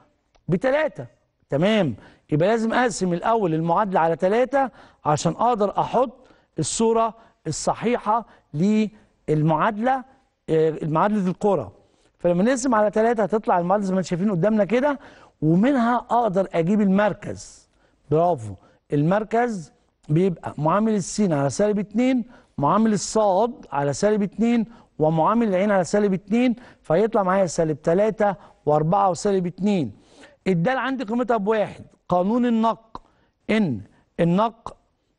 بتلاتة تمام يبقى لازم أقسم الأول المعادلة على تلاتة عشان أقدر أحط الصورة الصحيحة للمعادلة آه، معادلة الكرة فلما نقسم على تلاتة هتطلع المعادلة زي ما انتم شايفين قدامنا كده ومنها اقدر اجيب المركز برافو المركز بيبقى معامل السين على سالب 2 معامل الصاد على سالب 2 ومعامل العين على سالب 2 فيطلع معايا سالب 3 و4 وسالب 2 الدال عندي قيمتها بواحد قانون النق ان النق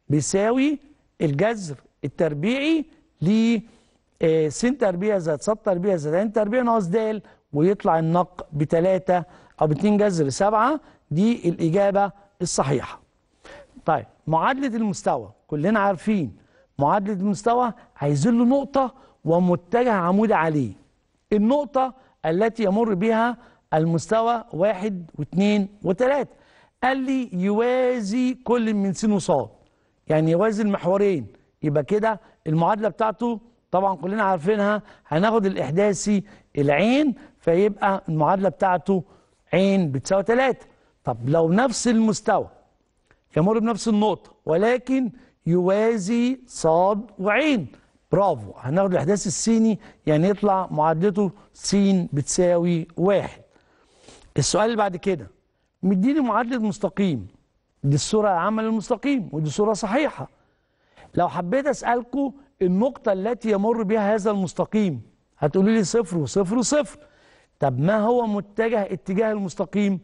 بيساوي الجذر التربيعي ل آه، س تربيع زائد ص تربيع زائد ع تربيع ناقص د ويطلع النق بتلاتة أو باتنين جذر 7 دي الإجابة الصحيحة طيب معادلة المستوى كلنا عارفين معادلة المستوى عايزين له نقطة ومتجه عمود عليه النقطة التي يمر بها المستوى واحد واثنين وثلاثة قال لي يوازي كل من س وصاد يعني يوازي المحورين يبقى كده المعادلة بتاعته طبعا كلنا عارفينها هناخد الإحداثي العين فيبقى المعادلة بتاعته ع بتساوي 3 طب لو نفس المستوى يمر بنفس النقطة ولكن يوازي صاد وعين برافو هناخد الإحداث السيني يعني يطلع معادلته س بتساوي واحد السؤال اللي بعد كده مديني معادلة مستقيم دي الصورة العامه المستقيم ودي صورة صحيحة لو حبيت أسألكم النقطة التي يمر بها هذا المستقيم هتقولوا لي صفر وصفر وصفر طب ما هو متجه اتجاه المستقيم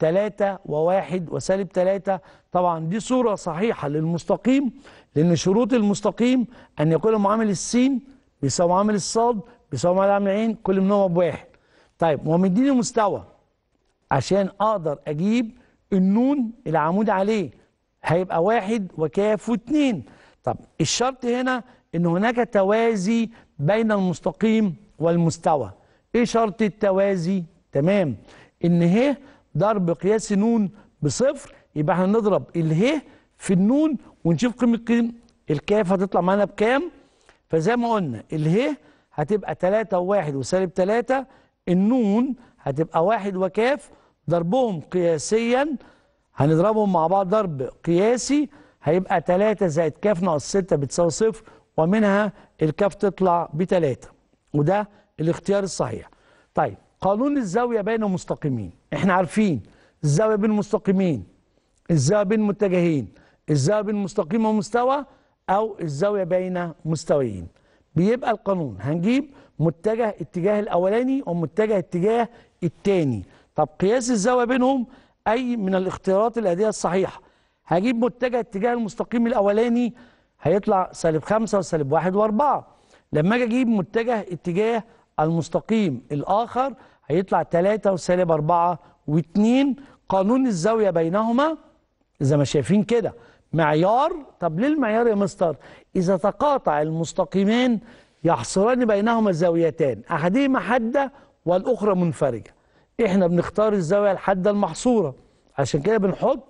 3 و1 وسالب 3 طبعا دي صورة صحيحة للمستقيم لأن شروط المستقيم أن يكون معامل السين بيساوي معامل الصاد بيساوي معامل العين كل منهم بواحد طيب ومديني مستوى عشان أقدر أجيب النون العمود عليه هيبقى واحد وكاف واتنين طب الشرط هنا ان هناك توازي بين المستقيم والمستوى ايه شرط التوازي تمام ان ه ضرب قياس نون بصفر يبقى احنا نضرب اله في النون ونشوف قيمه الكاف هتطلع معانا بكام فزي ما قلنا اله هتبقى 3 و1 وسالب 3 النون هتبقى 1 وكاف ضربهم قياسيا هنضربهم مع بعض ضرب قياسي هيبقى 3 زائد كاف ناقص 6 بتساوي صفر ومنها الكاف تطلع ب 3 وده الاختيار الصحيح طيب قانون الزاوية بين المستقيمين احنا عارفين الزاوية بين المستقيمين الزاوية بين المتجهين الزاوية بين مستقيم ومستوى أو الزاوية بين مستويين بيبقى القانون هنجيب متجه اتجاه الأولاني ومتجه اتجاه التاني طب قياس الزاوية بينهم أي من الاختيارات الادية الصحيحة هجيب متجه اتجاه المستقيم الأولاني هيطلع سالب خمسة وسالب واحد وأربعة لما أجي أجيب متجه اتجاه المستقيم الآخر هيطلع 3 وسالب 4 و2 قانون الزاوية بينهما إذا ما شايفين كده معيار طب ليه المعيار يا مستر إذا تقاطع المستقيمين يحصران بينهما زاويتان أحدهما حادة والأخرى منفرجة إحنا بنختار الزاوية الحادة المحصورة عشان كده بنحط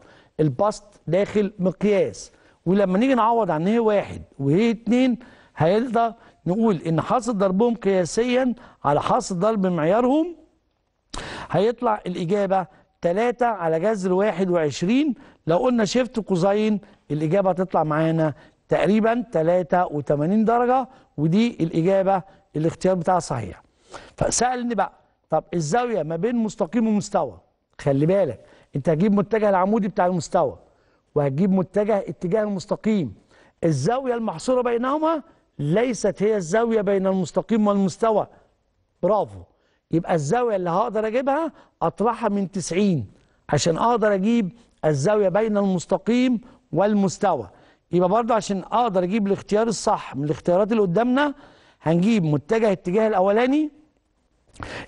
البسط داخل مقياس ولما نيجي نعوض عن هي إيه؟ واحد وهي اتنين هيقدر نقول ان حاصل ضربهم قياسيا على حاصل ضرب معيارهم هيطلع الإجابة 3 على جذر 21 لو قلنا شيفت كوزين الإجابة هتطلع معانا تقريبا 83 درجة ودي الإجابة الاختيار بتاعها صحيح فسألني بقى طب الزاوية ما بين مستقيم ومستوى خلي بالك انت هتجيب متجه العمودي بتاع المستوى وهتجيب متجه اتجاه المستقيم الزاوية المحصورة بينهما ليست هي الزاوية بين المستقيم والمستوى برافو يبقى الزاوية اللي هقدر أجيبها أطرحها من 90 عشان أقدر أجيب الزاوية بين المستقيم والمستوى يبقى برضه عشان أقدر أجيب الاختيار الصح من الاختيارات اللي قدامنا هنجيب متجه اتجاه الأولاني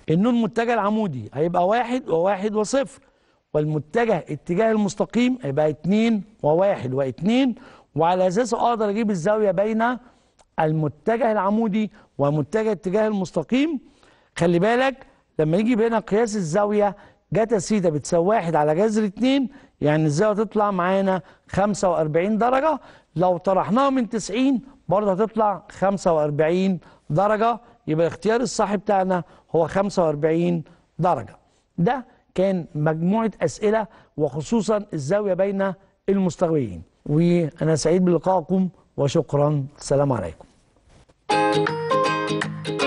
النون متجه العمودي هيبقى واحد وواحد وصفر والمتجه اتجاه المستقيم هيبقى اتنين وواحد واتنين وعلى أساسه أقدر أجيب الزاوية بين المتجه العمودي ومتجه اتجاه المستقيم خلي بالك لما يجي بينا قياس الزاويه جتا سيتا بتساوي واحد على جذر اتنين يعني الزاويه تطلع معانا 45 درجه لو طرحناها من 90 برضه هتطلع 45 درجه يبقى الاختيار الصح بتاعنا هو 45 درجه ده كان مجموعه اسئله وخصوصا الزاويه بين المستويين وانا سعيد بلقائكم وشكرا السلام عليكم